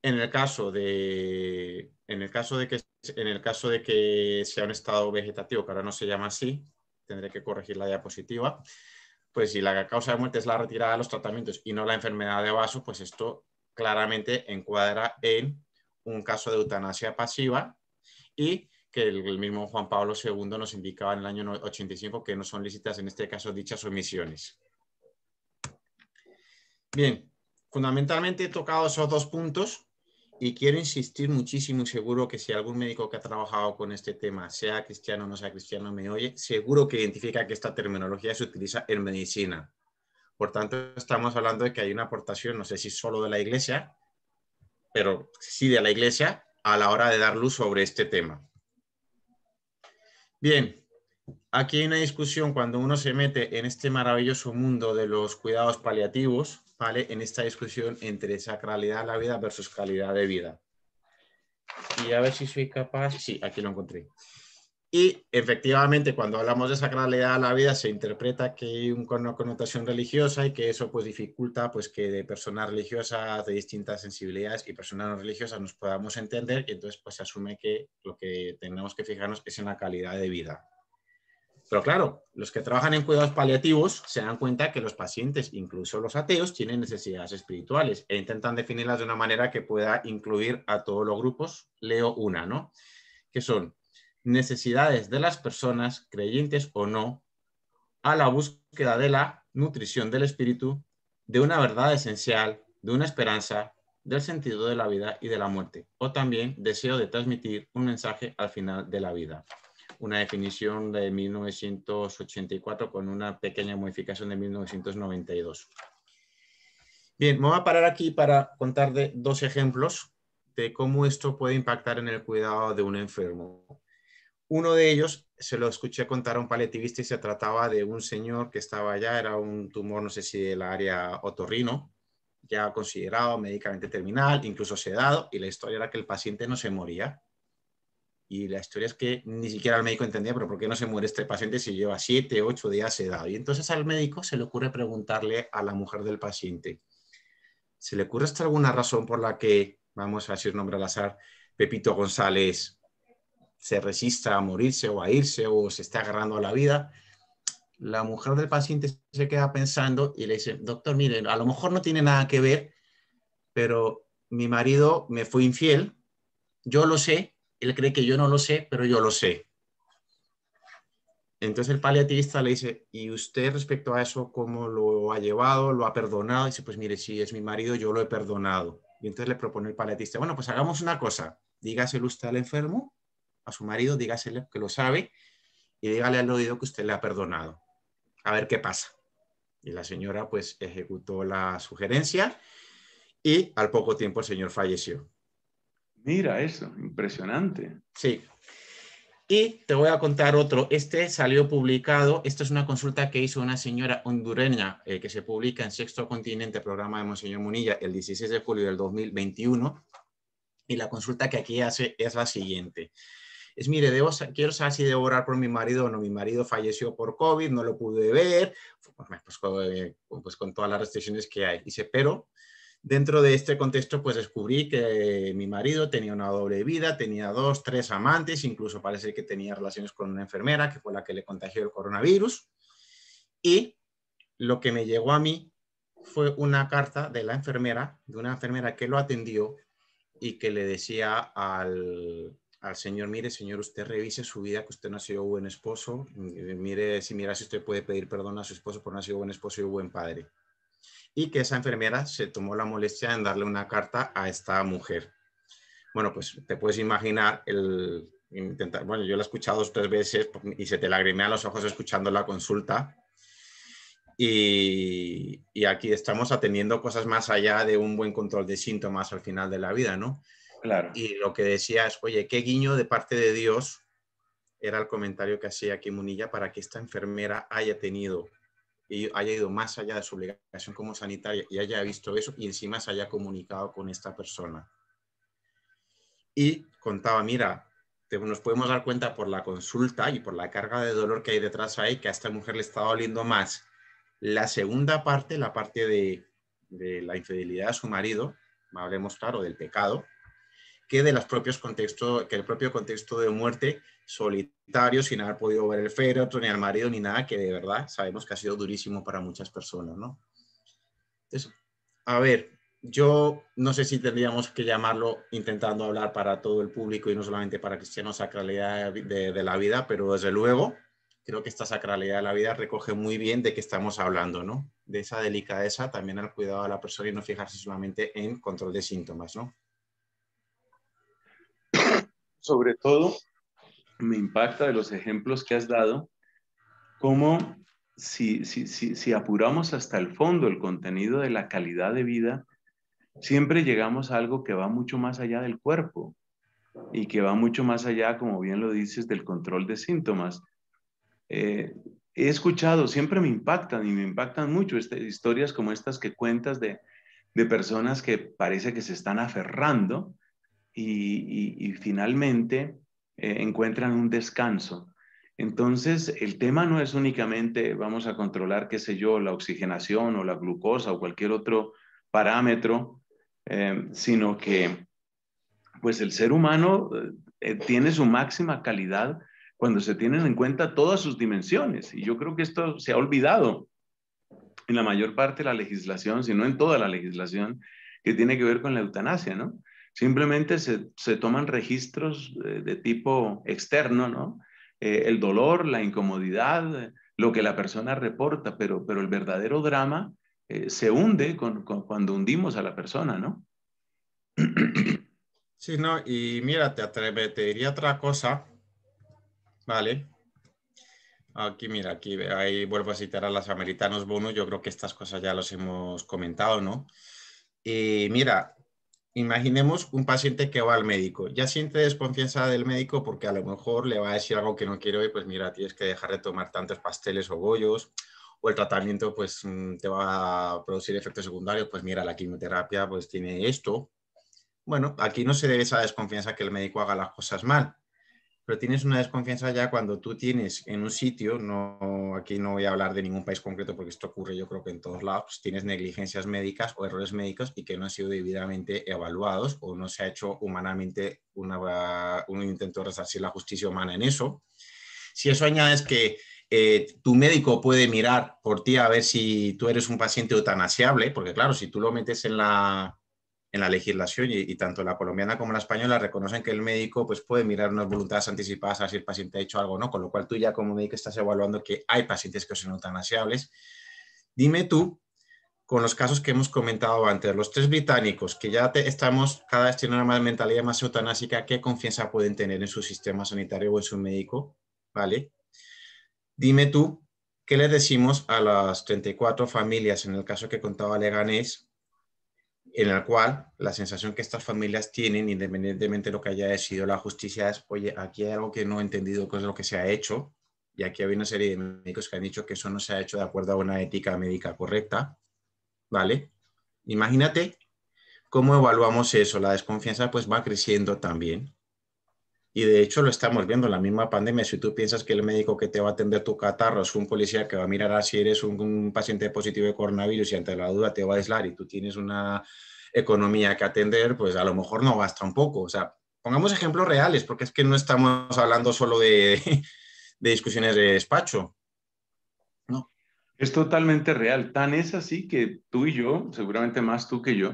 en el caso de, en el caso de, que, en el caso de que sea un estado vegetativo, que ahora no se llama así, tendré que corregir la diapositiva, pues si la causa de muerte es la retirada de los tratamientos y no la enfermedad de vaso, pues esto claramente encuadra en un caso de eutanasia pasiva y que el, mismo Juan Pablo II nos indicaba en el año 85 que no son lícitas en este caso dichas omisiones. Bien, fundamentalmente he tocado esos dos puntos y quiero insistir muchísimo y seguro que si algún médico que ha trabajado con este tema, sea cristiano o no sea cristiano, me oye, seguro que identifica que esta terminología se utiliza en medicina. Por tanto, estamos hablando de que hay una aportación, no sé si solo de la iglesia, pero sí de la iglesia, a la hora de dar luz sobre este tema. Bien, aquí hay una discusión cuando uno se mete en este maravilloso mundo de los cuidados paliativos, ¿vale? En esta discusión entre sacralidad de la vida versus calidad de vida. Y a ver si soy capaz, sí, aquí lo encontré. Y efectivamente, cuando hablamos de sacralidad a la vida, se interpreta que hay una connotación religiosa y que eso pues, dificulta pues, que de personas religiosas de distintas sensibilidades y personas no religiosas nos podamos entender y entonces pues, se asume que lo que tenemos que fijarnos es en la calidad de vida. Pero claro, los que trabajan en cuidados paliativos se dan cuenta que los pacientes, incluso los ateos, tienen necesidades espirituales e intentan definirlas de una manera que pueda incluir a todos los grupos. Leo una, ¿no? Que son necesidades de las personas, creyentes o no, a la búsqueda de la nutrición del espíritu, de una verdad esencial, de una esperanza, del sentido de la vida y de la muerte, o también deseo de transmitir un mensaje al final de la vida. Una definición de 1984 con una pequeña modificación de 1992. Bien, me voy a parar aquí para contar de dos ejemplos de cómo esto puede impactar en el cuidado de un enfermo. Uno de ellos se lo escuché contar a un paliativista y se trataba de un señor que estaba allá, era un tumor, no sé si del área otorrino, ya considerado médicamente terminal, incluso sedado, y la historia era que el paciente no se moría. Y la historia es que ni siquiera el médico entendía, pero ¿por qué no se muere este paciente si lleva siete, ocho días sedado? Y entonces al médico se le ocurre preguntarle a la mujer del paciente, ¿se le ocurre hasta alguna razón por la que, vamos a decir nombre al azar, Pepito González se resista a morirse o a irse o se está agarrando a la vida, la mujer del paciente se queda pensando y le dice, doctor, mire, a lo mejor no tiene nada que ver, pero mi marido me fue infiel, yo lo sé, él cree que yo no lo sé, pero yo lo sé. Entonces el paliativista le dice, ¿y usted respecto a eso cómo lo ha llevado? ¿Lo ha perdonado? Y dice, pues mire, si es mi marido, yo lo he perdonado. Y entonces le propone el paliativista, bueno, pues hagamos una cosa, dígaselo usted al enfermo a su marido, dígaselo que lo sabe y dígale al oído que usted le ha perdonado. A ver qué pasa. Y la señora pues ejecutó la sugerencia y al poco tiempo el señor falleció. Mira eso, impresionante. Sí. Y te voy a contar otro. Este salió publicado. Esta es una consulta que hizo una señora hondureña eh, que se publica en Sexto Continente, programa de Monseñor Munilla, el 16 de julio del 2021. Y la consulta que aquí hace es la siguiente es, mire, debo, quiero saber si debo orar por mi marido o no. Mi marido falleció por COVID, no lo pude ver, pues, pues, eh, pues con todas las restricciones que hay. Dice, pero dentro de este contexto, pues descubrí que mi marido tenía una doble vida, tenía dos, tres amantes, incluso parece que tenía relaciones con una enfermera que fue la que le contagió el coronavirus. Y lo que me llegó a mí fue una carta de la enfermera, de una enfermera que lo atendió y que le decía al, al Señor, mire, Señor, usted revise su vida, que usted no ha sido buen esposo, eh, mire si mira si usted puede pedir perdón a su esposo por no ha sido buen esposo y buen padre. Y que esa enfermera se tomó la molestia en darle una carta a esta mujer. Bueno, pues te puedes imaginar el intentar, bueno, yo la he escuchado dos tres veces y se te lagrimean los ojos escuchando la consulta. Y, y aquí estamos atendiendo cosas más allá de un buen control de síntomas al final de la vida, ¿no? Y lo que decías, oye, qué guiño de parte de Dios era el comentario que hacía aquí Munilla para que esta enfermera haya tenido y haya ido más allá de su obligación como sanitaria y haya visto eso y encima se haya comunicado con esta persona. Y contaba, mira, nos podemos dar cuenta por la consulta y por la carga de dolor que hay detrás ahí que a esta mujer le estaba doliendo más la segunda parte, la parte de, de la infidelidad a su marido, hablemos claro del pecado, que, de los propios contextos, que el propio contexto de muerte solitario, sin haber podido ver el féretro, ni al marido, ni nada, que de verdad sabemos que ha sido durísimo para muchas personas, ¿no? Entonces, a ver, yo no sé si tendríamos que llamarlo intentando hablar para todo el público y no solamente para cristianos sacralidad de, de, la vida, pero desde luego creo que esta sacralidad de la vida recoge muy bien de qué estamos hablando, ¿no? De esa delicadeza también al cuidado de la persona y no fijarse solamente en control de síntomas, ¿no? sobre todo me impacta de los ejemplos que has dado, cómo si, apuramos hasta el fondo el contenido de la calidad de vida, siempre llegamos a algo que va mucho más allá del cuerpo y que va mucho más allá, como bien lo dices, del control de síntomas. Eh, he escuchado, siempre me impactan y me impactan mucho este, historias como estas que cuentas de personas que parece que se están aferrando y, finalmente eh, encuentran un descanso. Entonces, el tema no es únicamente vamos a controlar, qué sé yo, la oxigenación o la glucosa o cualquier otro parámetro, eh, sino que pues el ser humano eh, tiene su máxima calidad cuando se tienen en cuenta todas sus dimensiones. Y yo creo que esto se ha olvidado en la mayor parte de la legislación, si no en toda la legislación, que tiene que ver con la eutanasia, ¿no? Simplemente se, toman registros eh, de, tipo externo, ¿no? Eh, el dolor, la incomodidad, lo que la persona reporta, pero, pero el verdadero drama eh, se hunde con, cuando hundimos a la persona, ¿no? Sí, no, y mira, te atreves, te diría otra cosa, ¿vale? Aquí, mira, aquí ahí vuelvo a citar a los americanos Bono, yo creo que estas cosas ya las hemos comentado, ¿no? Y mira, imaginemos un paciente que va al médico, ya siente desconfianza del médico porque a lo mejor le va a decir algo que no quiere y pues mira, tienes que dejar de tomar tantos pasteles o bollos o el tratamiento pues mm, te va a producir efectos secundarios, pues mira, la quimioterapia pues tiene esto. Bueno, aquí no se debe esa desconfianza que el médico haga las cosas mal, pero tienes una desconfianza ya cuando tú tienes en un sitio, no, aquí no voy a hablar de ningún país concreto porque esto ocurre yo creo que en todos lados, pues tienes negligencias médicas o errores médicos y que no han sido debidamente evaluados o no se ha hecho humanamente un intento de resarcir la justicia humana en eso. Si eso añades que eh, tu médico puede mirar por ti a ver si tú eres un paciente eutanasiable, porque claro, si tú lo metes en la, en la legislación y, tanto la colombiana como la española reconocen que el médico pues, puede mirar unas voluntades anticipadas a ver si el paciente ha hecho algo o no, con lo cual tú ya como médico estás evaluando que hay pacientes que son eutanasiables. Dime tú, con los casos que hemos comentado antes, los tres británicos, que ya te, estamos cada vez tienen una mentalidad más eutanásica, ¿qué confianza pueden tener en su sistema sanitario o en su médico? ¿Vale? Dime tú, ¿qué le decimos a las 34 familias en el caso que contaba Leganés en el cual la sensación que estas familias tienen, independientemente de lo que haya decidido la justicia, es, oye, aquí hay algo que no he entendido, que es lo que se ha hecho, y aquí hay una serie de médicos que han dicho que eso no se ha hecho de acuerdo a una ética médica correcta, ¿vale? Imagínate cómo evaluamos eso, la desconfianza pues va creciendo también, y de hecho lo estamos viendo en la misma pandemia. Si tú piensas que el médico que te va a atender tu catarro es un policía que va a mirar a si eres un, paciente positivo de coronavirus y ante la duda te va a aislar y tú tienes una economía que atender, pues a lo mejor no basta un poco. O sea, pongamos ejemplos reales, porque es que no estamos hablando solo de, de discusiones de despacho. No. Es totalmente real. Tan es así que tú y yo, seguramente más tú que yo,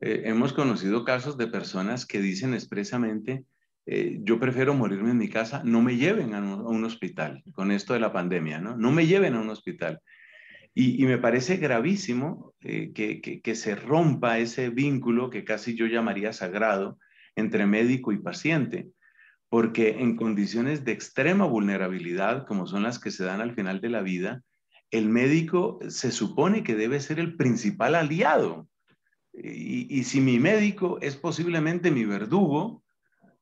eh, hemos conocido casos de personas que dicen expresamente, eh, yo prefiero morirme en mi casa, no me lleven a un, hospital con esto de la pandemia, ¿no? No me lleven a un hospital. Y, me parece gravísimo eh, que, se rompa ese vínculo que casi yo llamaría sagrado entre médico y paciente, porque en condiciones de extrema vulnerabilidad, como son las que se dan al final de la vida, el médico se supone que debe ser el principal aliado. y si mi médico es posiblemente mi verdugo,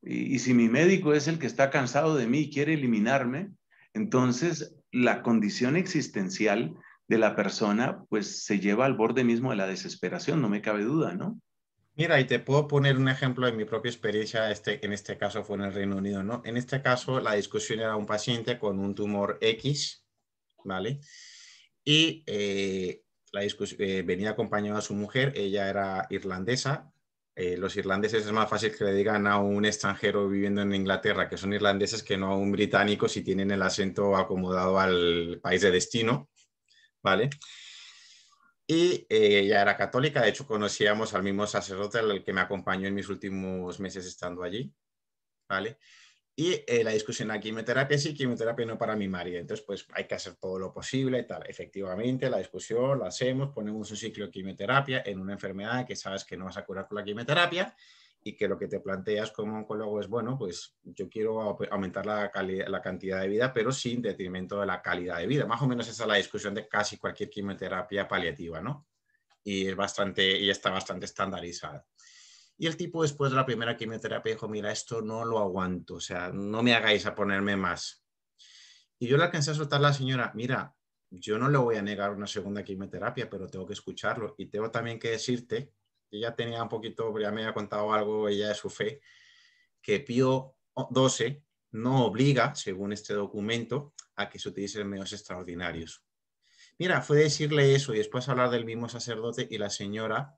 y, si mi médico es el que está cansado de mí y quiere eliminarme, entonces la condición existencial de la persona pues se lleva al borde mismo de la desesperación, no me cabe duda, ¿no? Mira, y te puedo poner un ejemplo de mi propia experiencia, este, en este caso fue en el Reino Unido, ¿no? En este caso la discusión era un paciente con un tumor X, ¿vale? Y eh, la discusión, eh, venía acompañado a su mujer, ella era irlandesa, eh, los irlandeses es más fácil que le digan a un extranjero viviendo en Inglaterra que son irlandeses que no a un británico si tienen el acento acomodado al país de destino, ¿vale? Y eh, ella era católica, de hecho conocíamos al mismo sacerdote, el que me acompañó en mis últimos meses estando allí, ¿vale? Y eh, la discusión a quimioterapia sí, quimioterapia no para mi marido. Entonces, pues hay que hacer todo lo posible y tal. Efectivamente, la discusión la hacemos, ponemos un ciclo de quimioterapia en una enfermedad que sabes que no vas a curar con la quimioterapia y que lo que te planteas como oncólogo es, bueno, pues yo quiero aumentar la, cantidad de vida, pero sin detrimento de la calidad de vida. Más o menos esa es la discusión de casi cualquier quimioterapia paliativa, ¿no? Y, es bastante, y está bastante estandarizada. Y el tipo después de la primera quimioterapia dijo, mira, esto no lo aguanto, o sea, no me hagáis a ponerme más. Y yo le alcancé a soltar a la señora, mira, yo no le voy a negar una segunda quimioterapia, pero tengo que escucharlo. Y tengo también que decirte, ella tenía un poquito, ya me había contado algo ella de su fe, que Pío XII no obliga, según este documento, a que se utilicen medios extraordinarios. Mira, fue decirle eso y después hablar del mismo sacerdote y la señora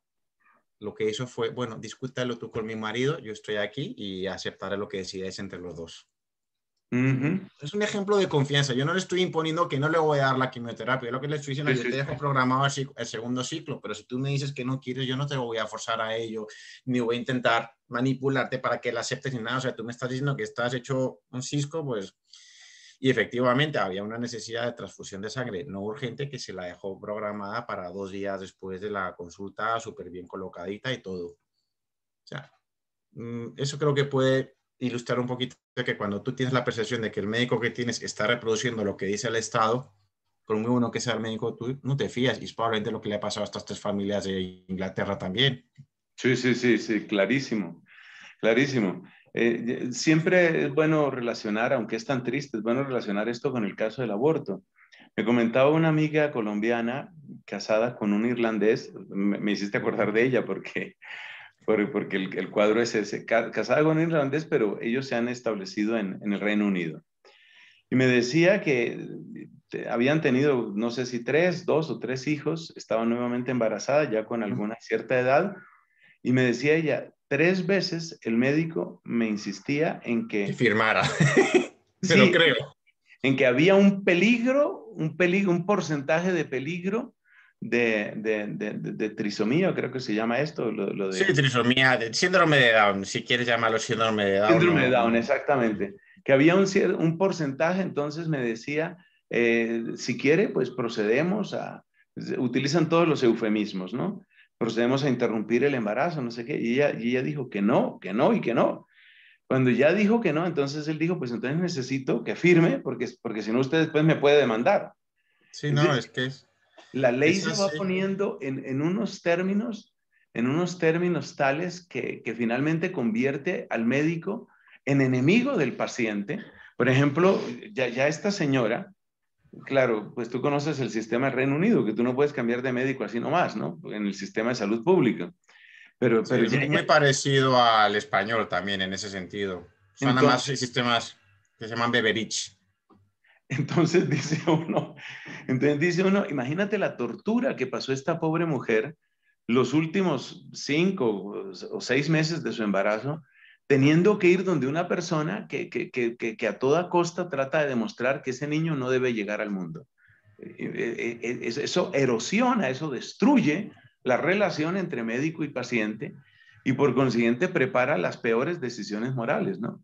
lo que hizo fue, bueno, discútalo tú con mi marido, yo estoy aquí y aceptaré lo que decidáis entre los dos. Es un ejemplo de confianza. Yo no le estoy imponiendo que no le voy a dar la quimioterapia. lo que le estoy diciendo es que te dejo programado el, el, segundo ciclo, pero si tú me dices que no quieres, yo no te voy a forzar a ello, ni voy a intentar manipularte para que la aceptes ni nada. O sea, tú me estás diciendo que estás hecho un cisco, pues y efectivamente había una necesidad de transfusión de sangre no urgente que se la dejó programada para dos días después de la consulta, súper bien colocadita y todo. O sea, mm, eso creo que puede ilustrar un poquito que cuando tú tienes la percepción de que el médico que tienes está reproduciendo lo que dice el Estado, por muy bueno que sea el médico, tú no te fías. Y es probablemente lo que le ha pasado a estas tres familias de Inglaterra también. Sí, sí, sí, sí, clarísimo, clarísimo. Eh, siempre es bueno relacionar, aunque es tan triste, es bueno relacionar esto con el caso del aborto. Me comentaba una amiga colombiana casada con un irlandés, me, hiciste acordar de ella porque, porque el, cuadro es ese, casada con un irlandés, pero ellos se han establecido en, en el Reino Unido. Y me decía que eh, habían tenido, no sé si tres, dos o tres hijos, estaba nuevamente embarazada ya con alguna cierta edad, y me decía ella, tres veces el médico me insistía en que... firmara. Se creo. En que había un peligro, un peligro, un porcentaje de peligro de, trisomía, creo que se llama esto. sí, trisomía, síndrome de Down, si quieres llamarlo síndrome de Down. Síndrome de Down, exactamente. Que había un, un porcentaje, entonces me decía, eh, si quiere, pues procedemos a... Utilizan todos los eufemismos, ¿no? procedemos a interrumpir el embarazo, no sé qué. Y ella, y dijo que no, que no y que no. Cuando ya dijo que no, entonces él dijo, pues entonces necesito que firme, porque, porque si no usted después me puede demandar. Sí, no, es que es... La ley se va poniendo en, unos términos, en unos términos tales que, finalmente convierte al médico en enemigo del paciente. Por ejemplo, ya, ya esta señora Claro, pues tú conoces el sistema del Reino Unido, que tú no puedes cambiar de médico así nomás, ¿no? En el sistema de salud pública. Pero, es muy parecido al español también en ese sentido. Son entonces, más sistemas que se llaman beverich. Entonces dice entonces dice uno, imagínate la tortura que pasó esta pobre mujer los últimos cinco o seis meses de su embarazo, teniendo que ir donde una persona que, a toda costa trata de demostrar que ese niño no debe llegar al mundo. Eh, eh, eh, eso erosiona, eso destruye la relación entre médico y paciente y por consiguiente prepara las peores decisiones morales, ¿no?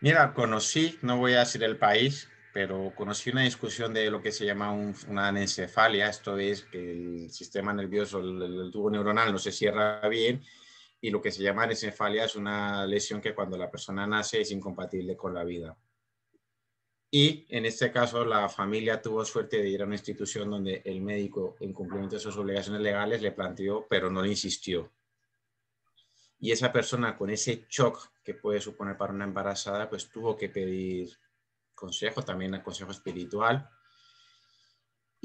Mira, conocí, no voy a decir el país, pero conocí una discusión de lo que se llama una anencefalia, esto es que el sistema nervioso, el tubo neuronal no se cierra bien y lo que se llama encefalia es una lesión que cuando la persona nace es incompatible con la vida. Y en este caso la familia tuvo suerte de ir a una institución donde el médico, en cumplimiento de sus obligaciones legales, le planteó, pero no le insistió. Y esa persona con ese shock que puede suponer para una embarazada, pues tuvo que pedir consejo, también el consejo espiritual,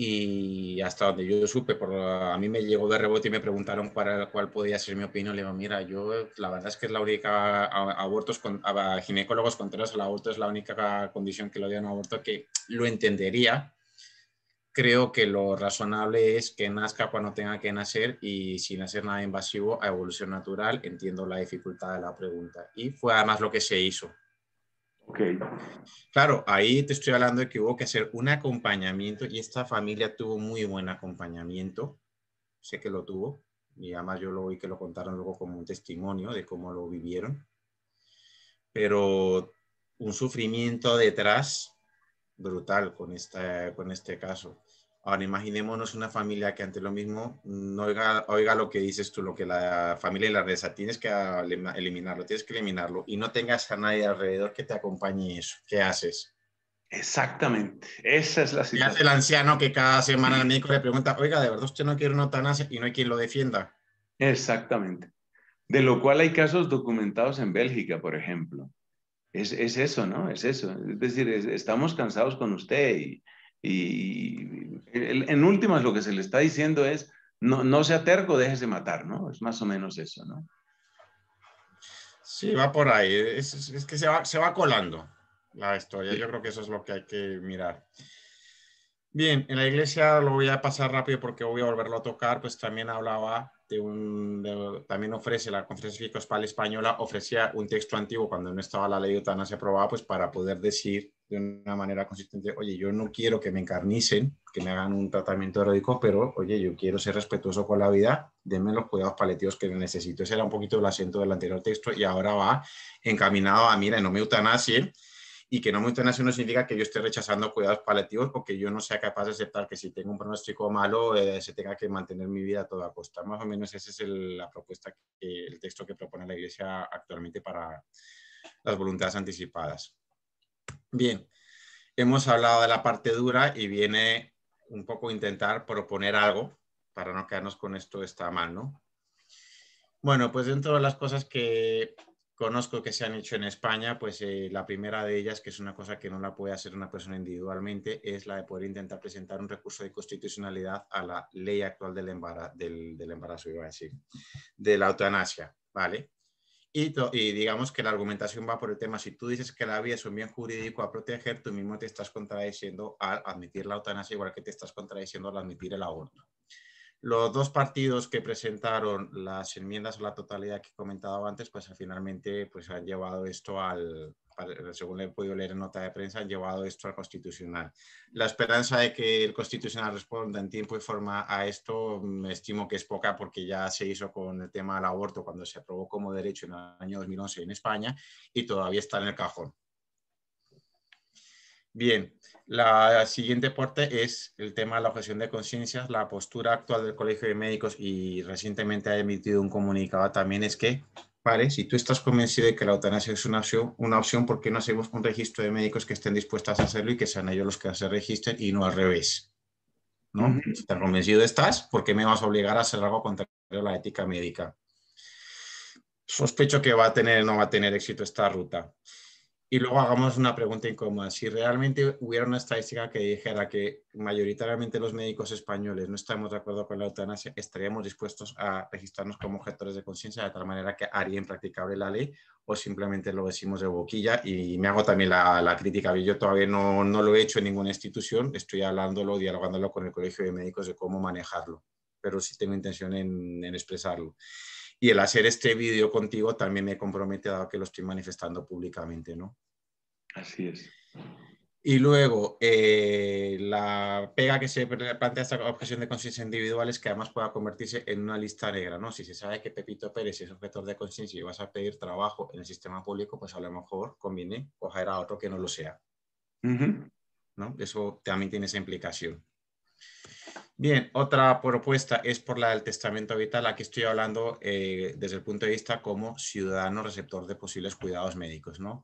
y hasta donde yo supe, por, a mí me llegó de rebote y me preguntaron cuál, cuál podía ser mi opinión. Le digo, mira, yo la verdad es que es la única, abortos con, ginecólogos contrarios al aborto es la única condición que lo dieron a aborto que lo entendería. Creo que lo razonable es que nazca cuando tenga que nacer y sin hacer nada invasivo a evolución natural. Entiendo la dificultad de la pregunta. Y fue además lo que se hizo. Okay. Claro, ahí te estoy hablando de que hubo que hacer un acompañamiento y esta familia tuvo muy buen acompañamiento. Sé que lo tuvo y además yo lo vi que lo contaron luego como un testimonio de cómo lo vivieron. Pero un sufrimiento detrás brutal con, esta, con este caso. Ahora imaginémonos una familia que ante lo mismo no oiga, lo que dices tú, lo que la familia y la reza, tienes que eliminarlo, tienes que eliminarlo y no tengas a nadie alrededor que te acompañe eso. ¿Qué haces? Exactamente, esa es la situación. Y hace el anciano que cada semana el médico le pregunta, oiga, de verdad usted no quiere una eutanasia y no hay quien lo defienda? Exactamente. De lo cual hay casos documentados en Bélgica, por ejemplo. Es, es eso, ¿no? Es eso. Es decir, estamos cansados con usted y, y en últimas lo que se le está diciendo es, no, no sea terco, déjese matar, ¿no? Es más o menos eso, ¿no? Sí, va por ahí. Es, que se va, colando la historia. Yo creo que eso es lo que hay que mirar. Bien, en la iglesia lo voy a pasar rápido porque voy a volverlo a tocar, pues también hablaba de un, también ofrece la Conferencia Episcopal Española, ofrecía un texto antiguo cuando no estaba la ley tan así aprobada, pues para poder decir de una manera consistente, oye, yo no quiero que me encarnicen, que me hagan un tratamiento heroico, pero oye, yo quiero ser respetuoso con la vida, denme los cuidados paliativos que necesito. Ese era un poquito el acento del anterior texto y ahora va encaminado a, mira, no me eutanasien y que no me eutanasien no significa que yo esté rechazando cuidados paliativos porque yo no sea capaz de aceptar que si tengo un pronóstico malo eh, se tenga que mantener mi vida a toda costa. Más o menos esa es la propuesta, el texto que propone la Iglesia actualmente para las voluntades anticipadas. Bien, hemos hablado de la parte dura y viene un poco intentar proponer algo para no quedarnos con esto está mal, ¿no? Bueno, pues dentro de las cosas que conozco que se han hecho en España, pues eh, la primera de ellas, que es una cosa que no la puede hacer una persona individualmente, es la de poder intentar presentar un recurso de constitucionalidad a la ley actual del, embarazo, del embarazo iba a decir, de la eutanasia, ¿vale? Y, digamos que la argumentación va por el tema, si tú dices que la vida es un bien jurídico a proteger, tú mismo te estás contradiciendo al admitir la eutanasia, igual que te estás contradiciendo al admitir el aborto. Los dos partidos que presentaron las enmiendas a la totalidad que he comentado antes, pues finalmente pues, han llevado esto al, pues, según he podido leer en nota de prensa, han llevado esto al constitucional. La esperanza de que el constitucional responda en tiempo y forma a esto, me mm, estimo que es poca porque ya se hizo con el tema del aborto cuando se aprobó como derecho en el año 2011 en España y todavía está en el cajón. Bien, la siguiente parte es el tema de la objeción de conciencias. La postura actual del Colegio de Médicos y recientemente ha emitido un comunicado también es que si tú estás convencido de que la eutanasia es una opción, una opción, ¿por qué no hacemos un registro de médicos que estén dispuestos a hacerlo y que sean ellos los que se registren y no al revés? ¿no? Si estás convencido estás, ¿por qué me vas a obligar a hacer algo contrario a la ética médica? Sospecho que va a tener, no va a tener éxito esta ruta. Y luego hagamos una pregunta incómoda. Si realmente hubiera una estadística que dijera que mayoritariamente los médicos españoles no estamos de acuerdo con la eutanasia, ¿estaríamos dispuestos a registrarnos como objetores de conciencia de tal manera que haría impracticable la ley o simplemente lo decimos de boquilla? Y me hago también la, la crítica. Yo todavía no, no, lo he hecho en ninguna institución. Estoy hablándolo, dialogándolo con el Colegio de Médicos de cómo manejarlo, pero sí tengo intención en, en expresarlo. Y el hacer este vídeo contigo también me compromete dado que lo estoy manifestando públicamente, ¿no? Así es. Y luego, eh, la pega que se plantea esta objeción de conciencia individual es que además pueda convertirse en una lista negra, ¿no? Si se sabe que Pepito Pérez es objetor de conciencia y vas a pedir trabajo en el sistema público, pues a lo mejor conviene coger a otro que no lo sea. ¿No? Eso también tiene esa implicación. Bien, otra propuesta es por la del testamento vital. Aquí estoy hablando eh, desde el punto de vista como ciudadano receptor de posibles cuidados médicos. ¿no?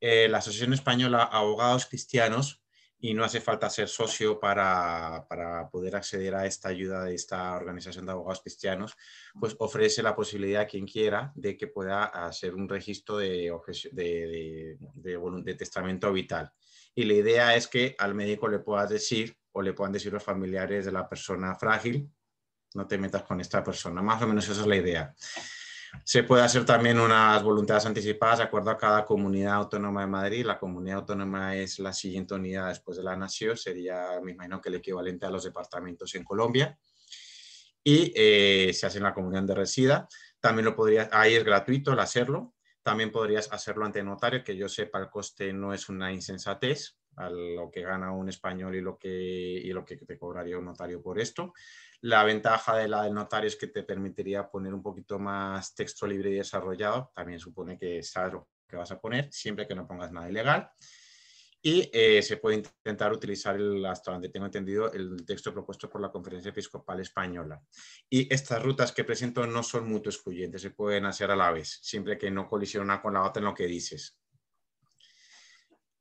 Eh, la Asociación Española Abogados Cristianos, y no hace falta ser socio para, poder acceder a esta ayuda de esta organización de abogados cristianos, pues ofrece la posibilidad a quien quiera de que pueda hacer un registro de, de, de testamento vital. Y la idea es que al médico le pueda decir o le puedan decir los familiares de la persona frágil, no te metas con esta persona. Más o menos esa es la idea. Se puede hacer también unas voluntades anticipadas de acuerdo a cada comunidad autónoma de Madrid. La comunidad autónoma es la siguiente unidad después de la nación, sería, me imagino, que el equivalente a los departamentos en Colombia. Y eh, se hace en la comunidad de resida. También lo podría ahí es gratuito el hacerlo. También podrías hacerlo ante notario, que yo sepa el coste no es una insensatez a lo que gana un español y lo que, y lo que te cobraría un notario por esto. La ventaja de la del notario es que te permitiría poner un poquito más texto libre y desarrollado. También supone que sabes lo que vas a poner, siempre que no pongas nada ilegal. Y eh, se puede intentar utilizar, el, hasta donde tengo entendido, el texto propuesto por la Conferencia Episcopal Española. Y estas rutas que presento no son mutuo excluyentes, se pueden hacer a la vez, siempre que no colisiona con la otra en lo que dices.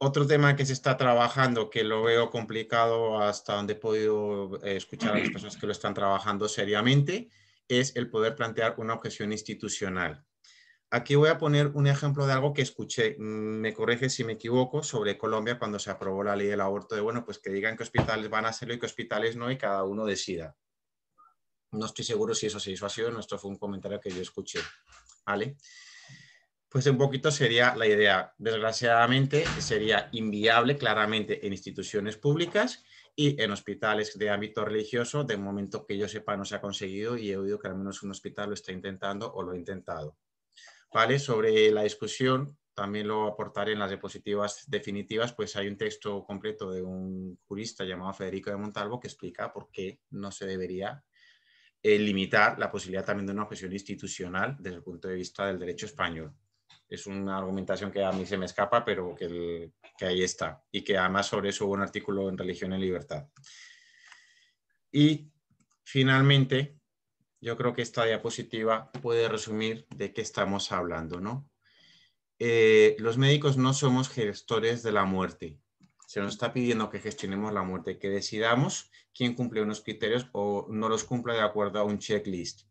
Otro tema que se está trabajando, que lo veo complicado hasta donde he podido eh, escuchar a las personas que lo están trabajando seriamente, es el poder plantear una objeción institucional. Aquí voy a poner un ejemplo de algo que escuché, mm, me corrige si me equivoco, sobre Colombia cuando se aprobó la ley del aborto, de bueno, pues que digan que hospitales van a hacerlo y que hospitales no, y cada uno decida. No estoy seguro si eso se hizo así o no, esto fue un comentario que yo escuché. ¿Vale? pues un poquito sería la idea. Desgraciadamente sería inviable claramente en instituciones públicas y en hospitales de ámbito religioso, de momento que yo sepa no se ha conseguido y he oído que al menos un hospital lo está intentando o lo ha intentado. ¿Vale? Sobre la discusión, también lo aportaré en las diapositivas definitivas, pues hay un texto completo de un jurista llamado Federico de Montalvo que explica por qué no se debería eh, limitar la posibilidad también de una objeción institucional desde el punto de vista del derecho español es una argumentación que a mí se me escapa, pero que, ahí está. Y que además sobre eso hubo un artículo en Religión y Libertad. Y finalmente, yo creo que esta diapositiva puede resumir de qué estamos hablando, ¿no? Eh, los médicos no somos gestores de la muerte. Se nos está pidiendo que gestionemos la muerte, que decidamos quién cumple unos criterios o no los cumpla de acuerdo a un checklist.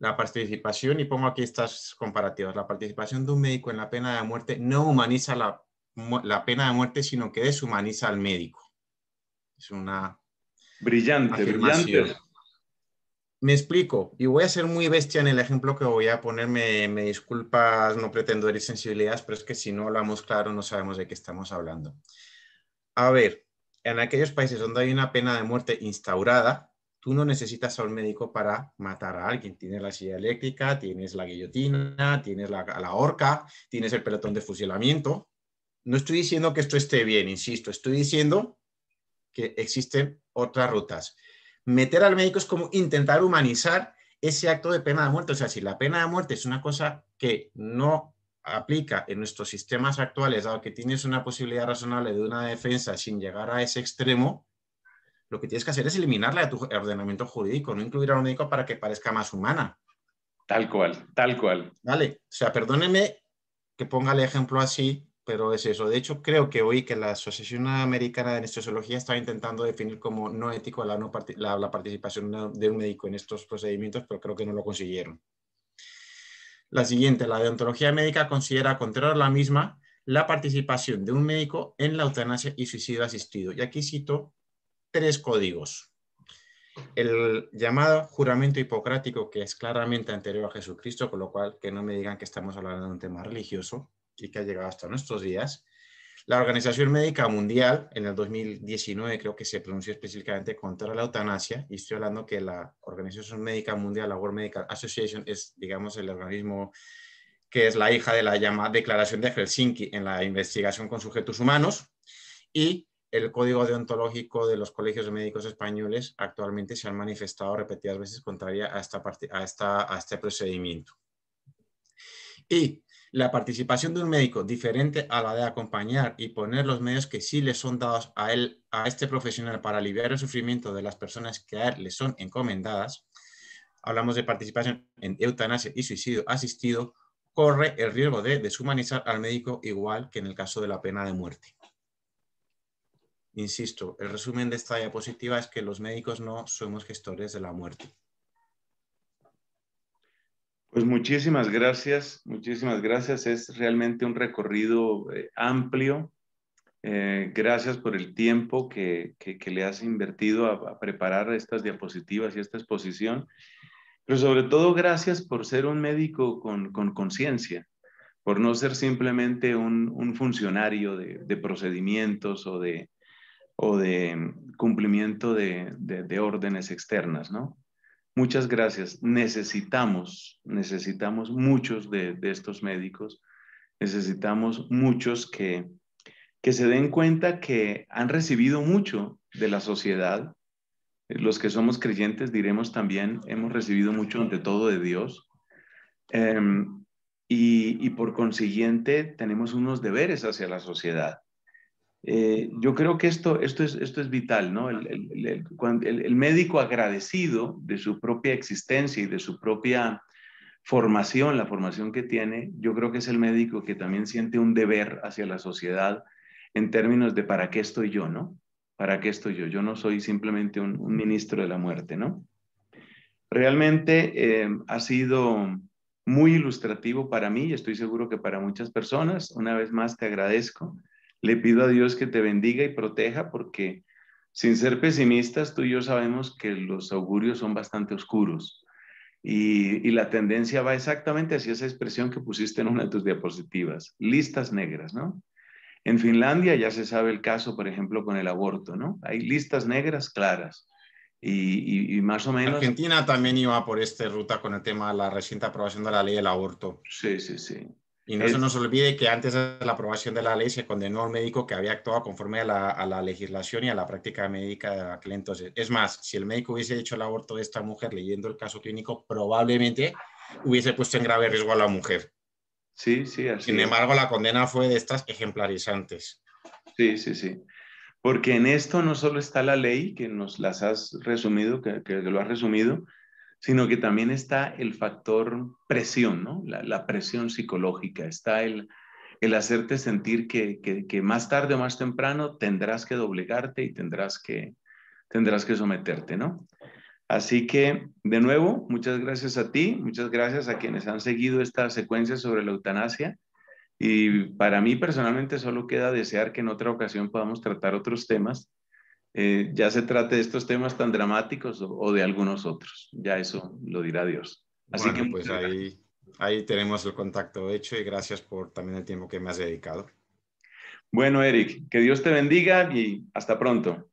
La participación, y pongo aquí estas comparativas, la participación de un médico en la pena de muerte no humaniza la, pena de muerte, sino que deshumaniza al médico. Es una... Brillante, afirmación. brillante. Me explico, y voy a ser muy bestia en el ejemplo que voy a ponerme, me disculpas, no pretendo ir sensibilidades, pero es que si no hablamos claro no sabemos de qué estamos hablando. A ver, en aquellos países donde hay una pena de muerte instaurada, uno necesita necesitas a un médico para matar a alguien. Tienes la silla eléctrica, tienes la guillotina, tienes la, la horca, tienes el pelotón de fusilamiento. No estoy diciendo que esto esté bien, insisto, estoy diciendo que existen otras rutas. Meter al médico es como intentar humanizar ese acto de pena de muerte. O sea, si la pena de muerte es una cosa que no aplica en nuestros sistemas actuales, dado que tienes una posibilidad razonable de una defensa sin llegar a ese extremo, lo que tienes que hacer es eliminarla de tu ordenamiento jurídico, no incluir a un médico para que parezca más humana. Tal cual, tal cual. Vale, o sea, perdóneme que ponga el ejemplo así, pero es eso. De hecho, creo que hoy que la Asociación Americana de Anestesiología estaba intentando definir como no ético la, no la, participación de un médico en estos procedimientos, pero creo que no lo consiguieron. La siguiente, la deontología médica considera contrario la misma la participación de un médico en la eutanasia y suicidio asistido. Y aquí cito tres códigos. El llamado juramento hipocrático, que es claramente anterior a Jesucristo, con lo cual que no me digan que estamos hablando de un tema religioso y que ha llegado hasta nuestros días. La Organización Médica Mundial, en el 2019, creo que se pronunció específicamente contra la eutanasia, y estoy hablando que la Organización Médica Mundial, la World Medical Association, es, digamos, el organismo que es la hija de la llamada Declaración de Helsinki en la investigación con sujetos humanos, y el código deontológico de los colegios de médicos españoles actualmente se han manifestado repetidas veces contraria a, a, este procedimiento. Y la participación de un médico diferente a la de acompañar y poner los medios que sí le son dados a, él, a este profesional para aliviar el sufrimiento de las personas que a él le son encomendadas, hablamos de participación en eutanasia y suicidio asistido, corre el riesgo de deshumanizar al médico igual que en el caso de la pena de muerte. Insisto, el resumen de esta diapositiva es que los médicos no somos gestores de la muerte. Pues muchísimas gracias, muchísimas gracias. Es realmente un recorrido eh, amplio. Eh, gracias por el tiempo que, que, le has invertido a, preparar estas diapositivas y esta exposición, pero sobre todo gracias por ser un médico con conciencia, por no ser simplemente un, funcionario de procedimientos o de, o de cumplimiento de, órdenes externas, ¿no? Muchas gracias. Necesitamos, necesitamos muchos de, estos médicos, necesitamos muchos que, que se den cuenta que han recibido mucho de la sociedad. Los que somos creyentes diremos también, hemos recibido mucho ante todo de Dios. Em, y, y, por consiguiente tenemos unos deberes hacia la sociedad. Eh, yo creo que esto, es, vital, ¿no? El, médico agradecido de su propia existencia y de su propia formación, la formación que tiene, yo creo que es el médico que también siente un deber hacia la sociedad en términos de para qué estoy yo, ¿no? ¿Para qué estoy yo? Yo no soy simplemente un, ministro de la muerte, ¿no? Realmente eh, ha sido muy ilustrativo para mí y estoy seguro que para muchas personas. Una vez más te agradezco le pido a Dios que te bendiga y proteja porque sin ser pesimistas, tú y yo sabemos que los augurios son bastante oscuros y, la tendencia va exactamente hacia esa expresión que pusiste en una de tus diapositivas, listas negras, ¿no? En Finlandia ya se sabe el caso, por ejemplo, con el aborto, ¿no? Hay listas negras claras. Y, más o menos... Argentina también iba por esta ruta con el tema de la reciente aprobación de la ley del aborto. Sí, sí, sí. Y no se nos olvide que antes de la aprobación de la ley se condenó al médico que había actuado conforme a la, legislación y a la práctica médica de aquel entonces. Es más, si el médico hubiese hecho el aborto de esta mujer leyendo el caso clínico, probablemente hubiese puesto en grave riesgo a la mujer. Sí, sí, así. Sin embargo, la condena fue de estas ejemplarizantes. Sí, sí, sí. Porque en esto no solo está la ley, que nos las has resumido, que, que lo has resumido, sino que también está el factor presión, La, presión psicológica, está el, el hacerte sentir que, que, que, más tarde o más temprano tendrás que doblegarte y tendrás que, tendrás que someterte, ¿no? Así que, de nuevo, muchas gracias a ti, muchas gracias a quienes han seguido esta secuencia sobre la eutanasia. Y para mí personalmente solo queda desear que en otra ocasión podamos tratar otros temas eh, ya se trate de estos temas tan dramáticos o, de algunos otros. Ya eso lo dirá Dios. Así que pues ahí, ahí tenemos el contacto hecho y gracias por también el tiempo que me has dedicado. Bueno, Eric, que Dios te bendiga y hasta pronto.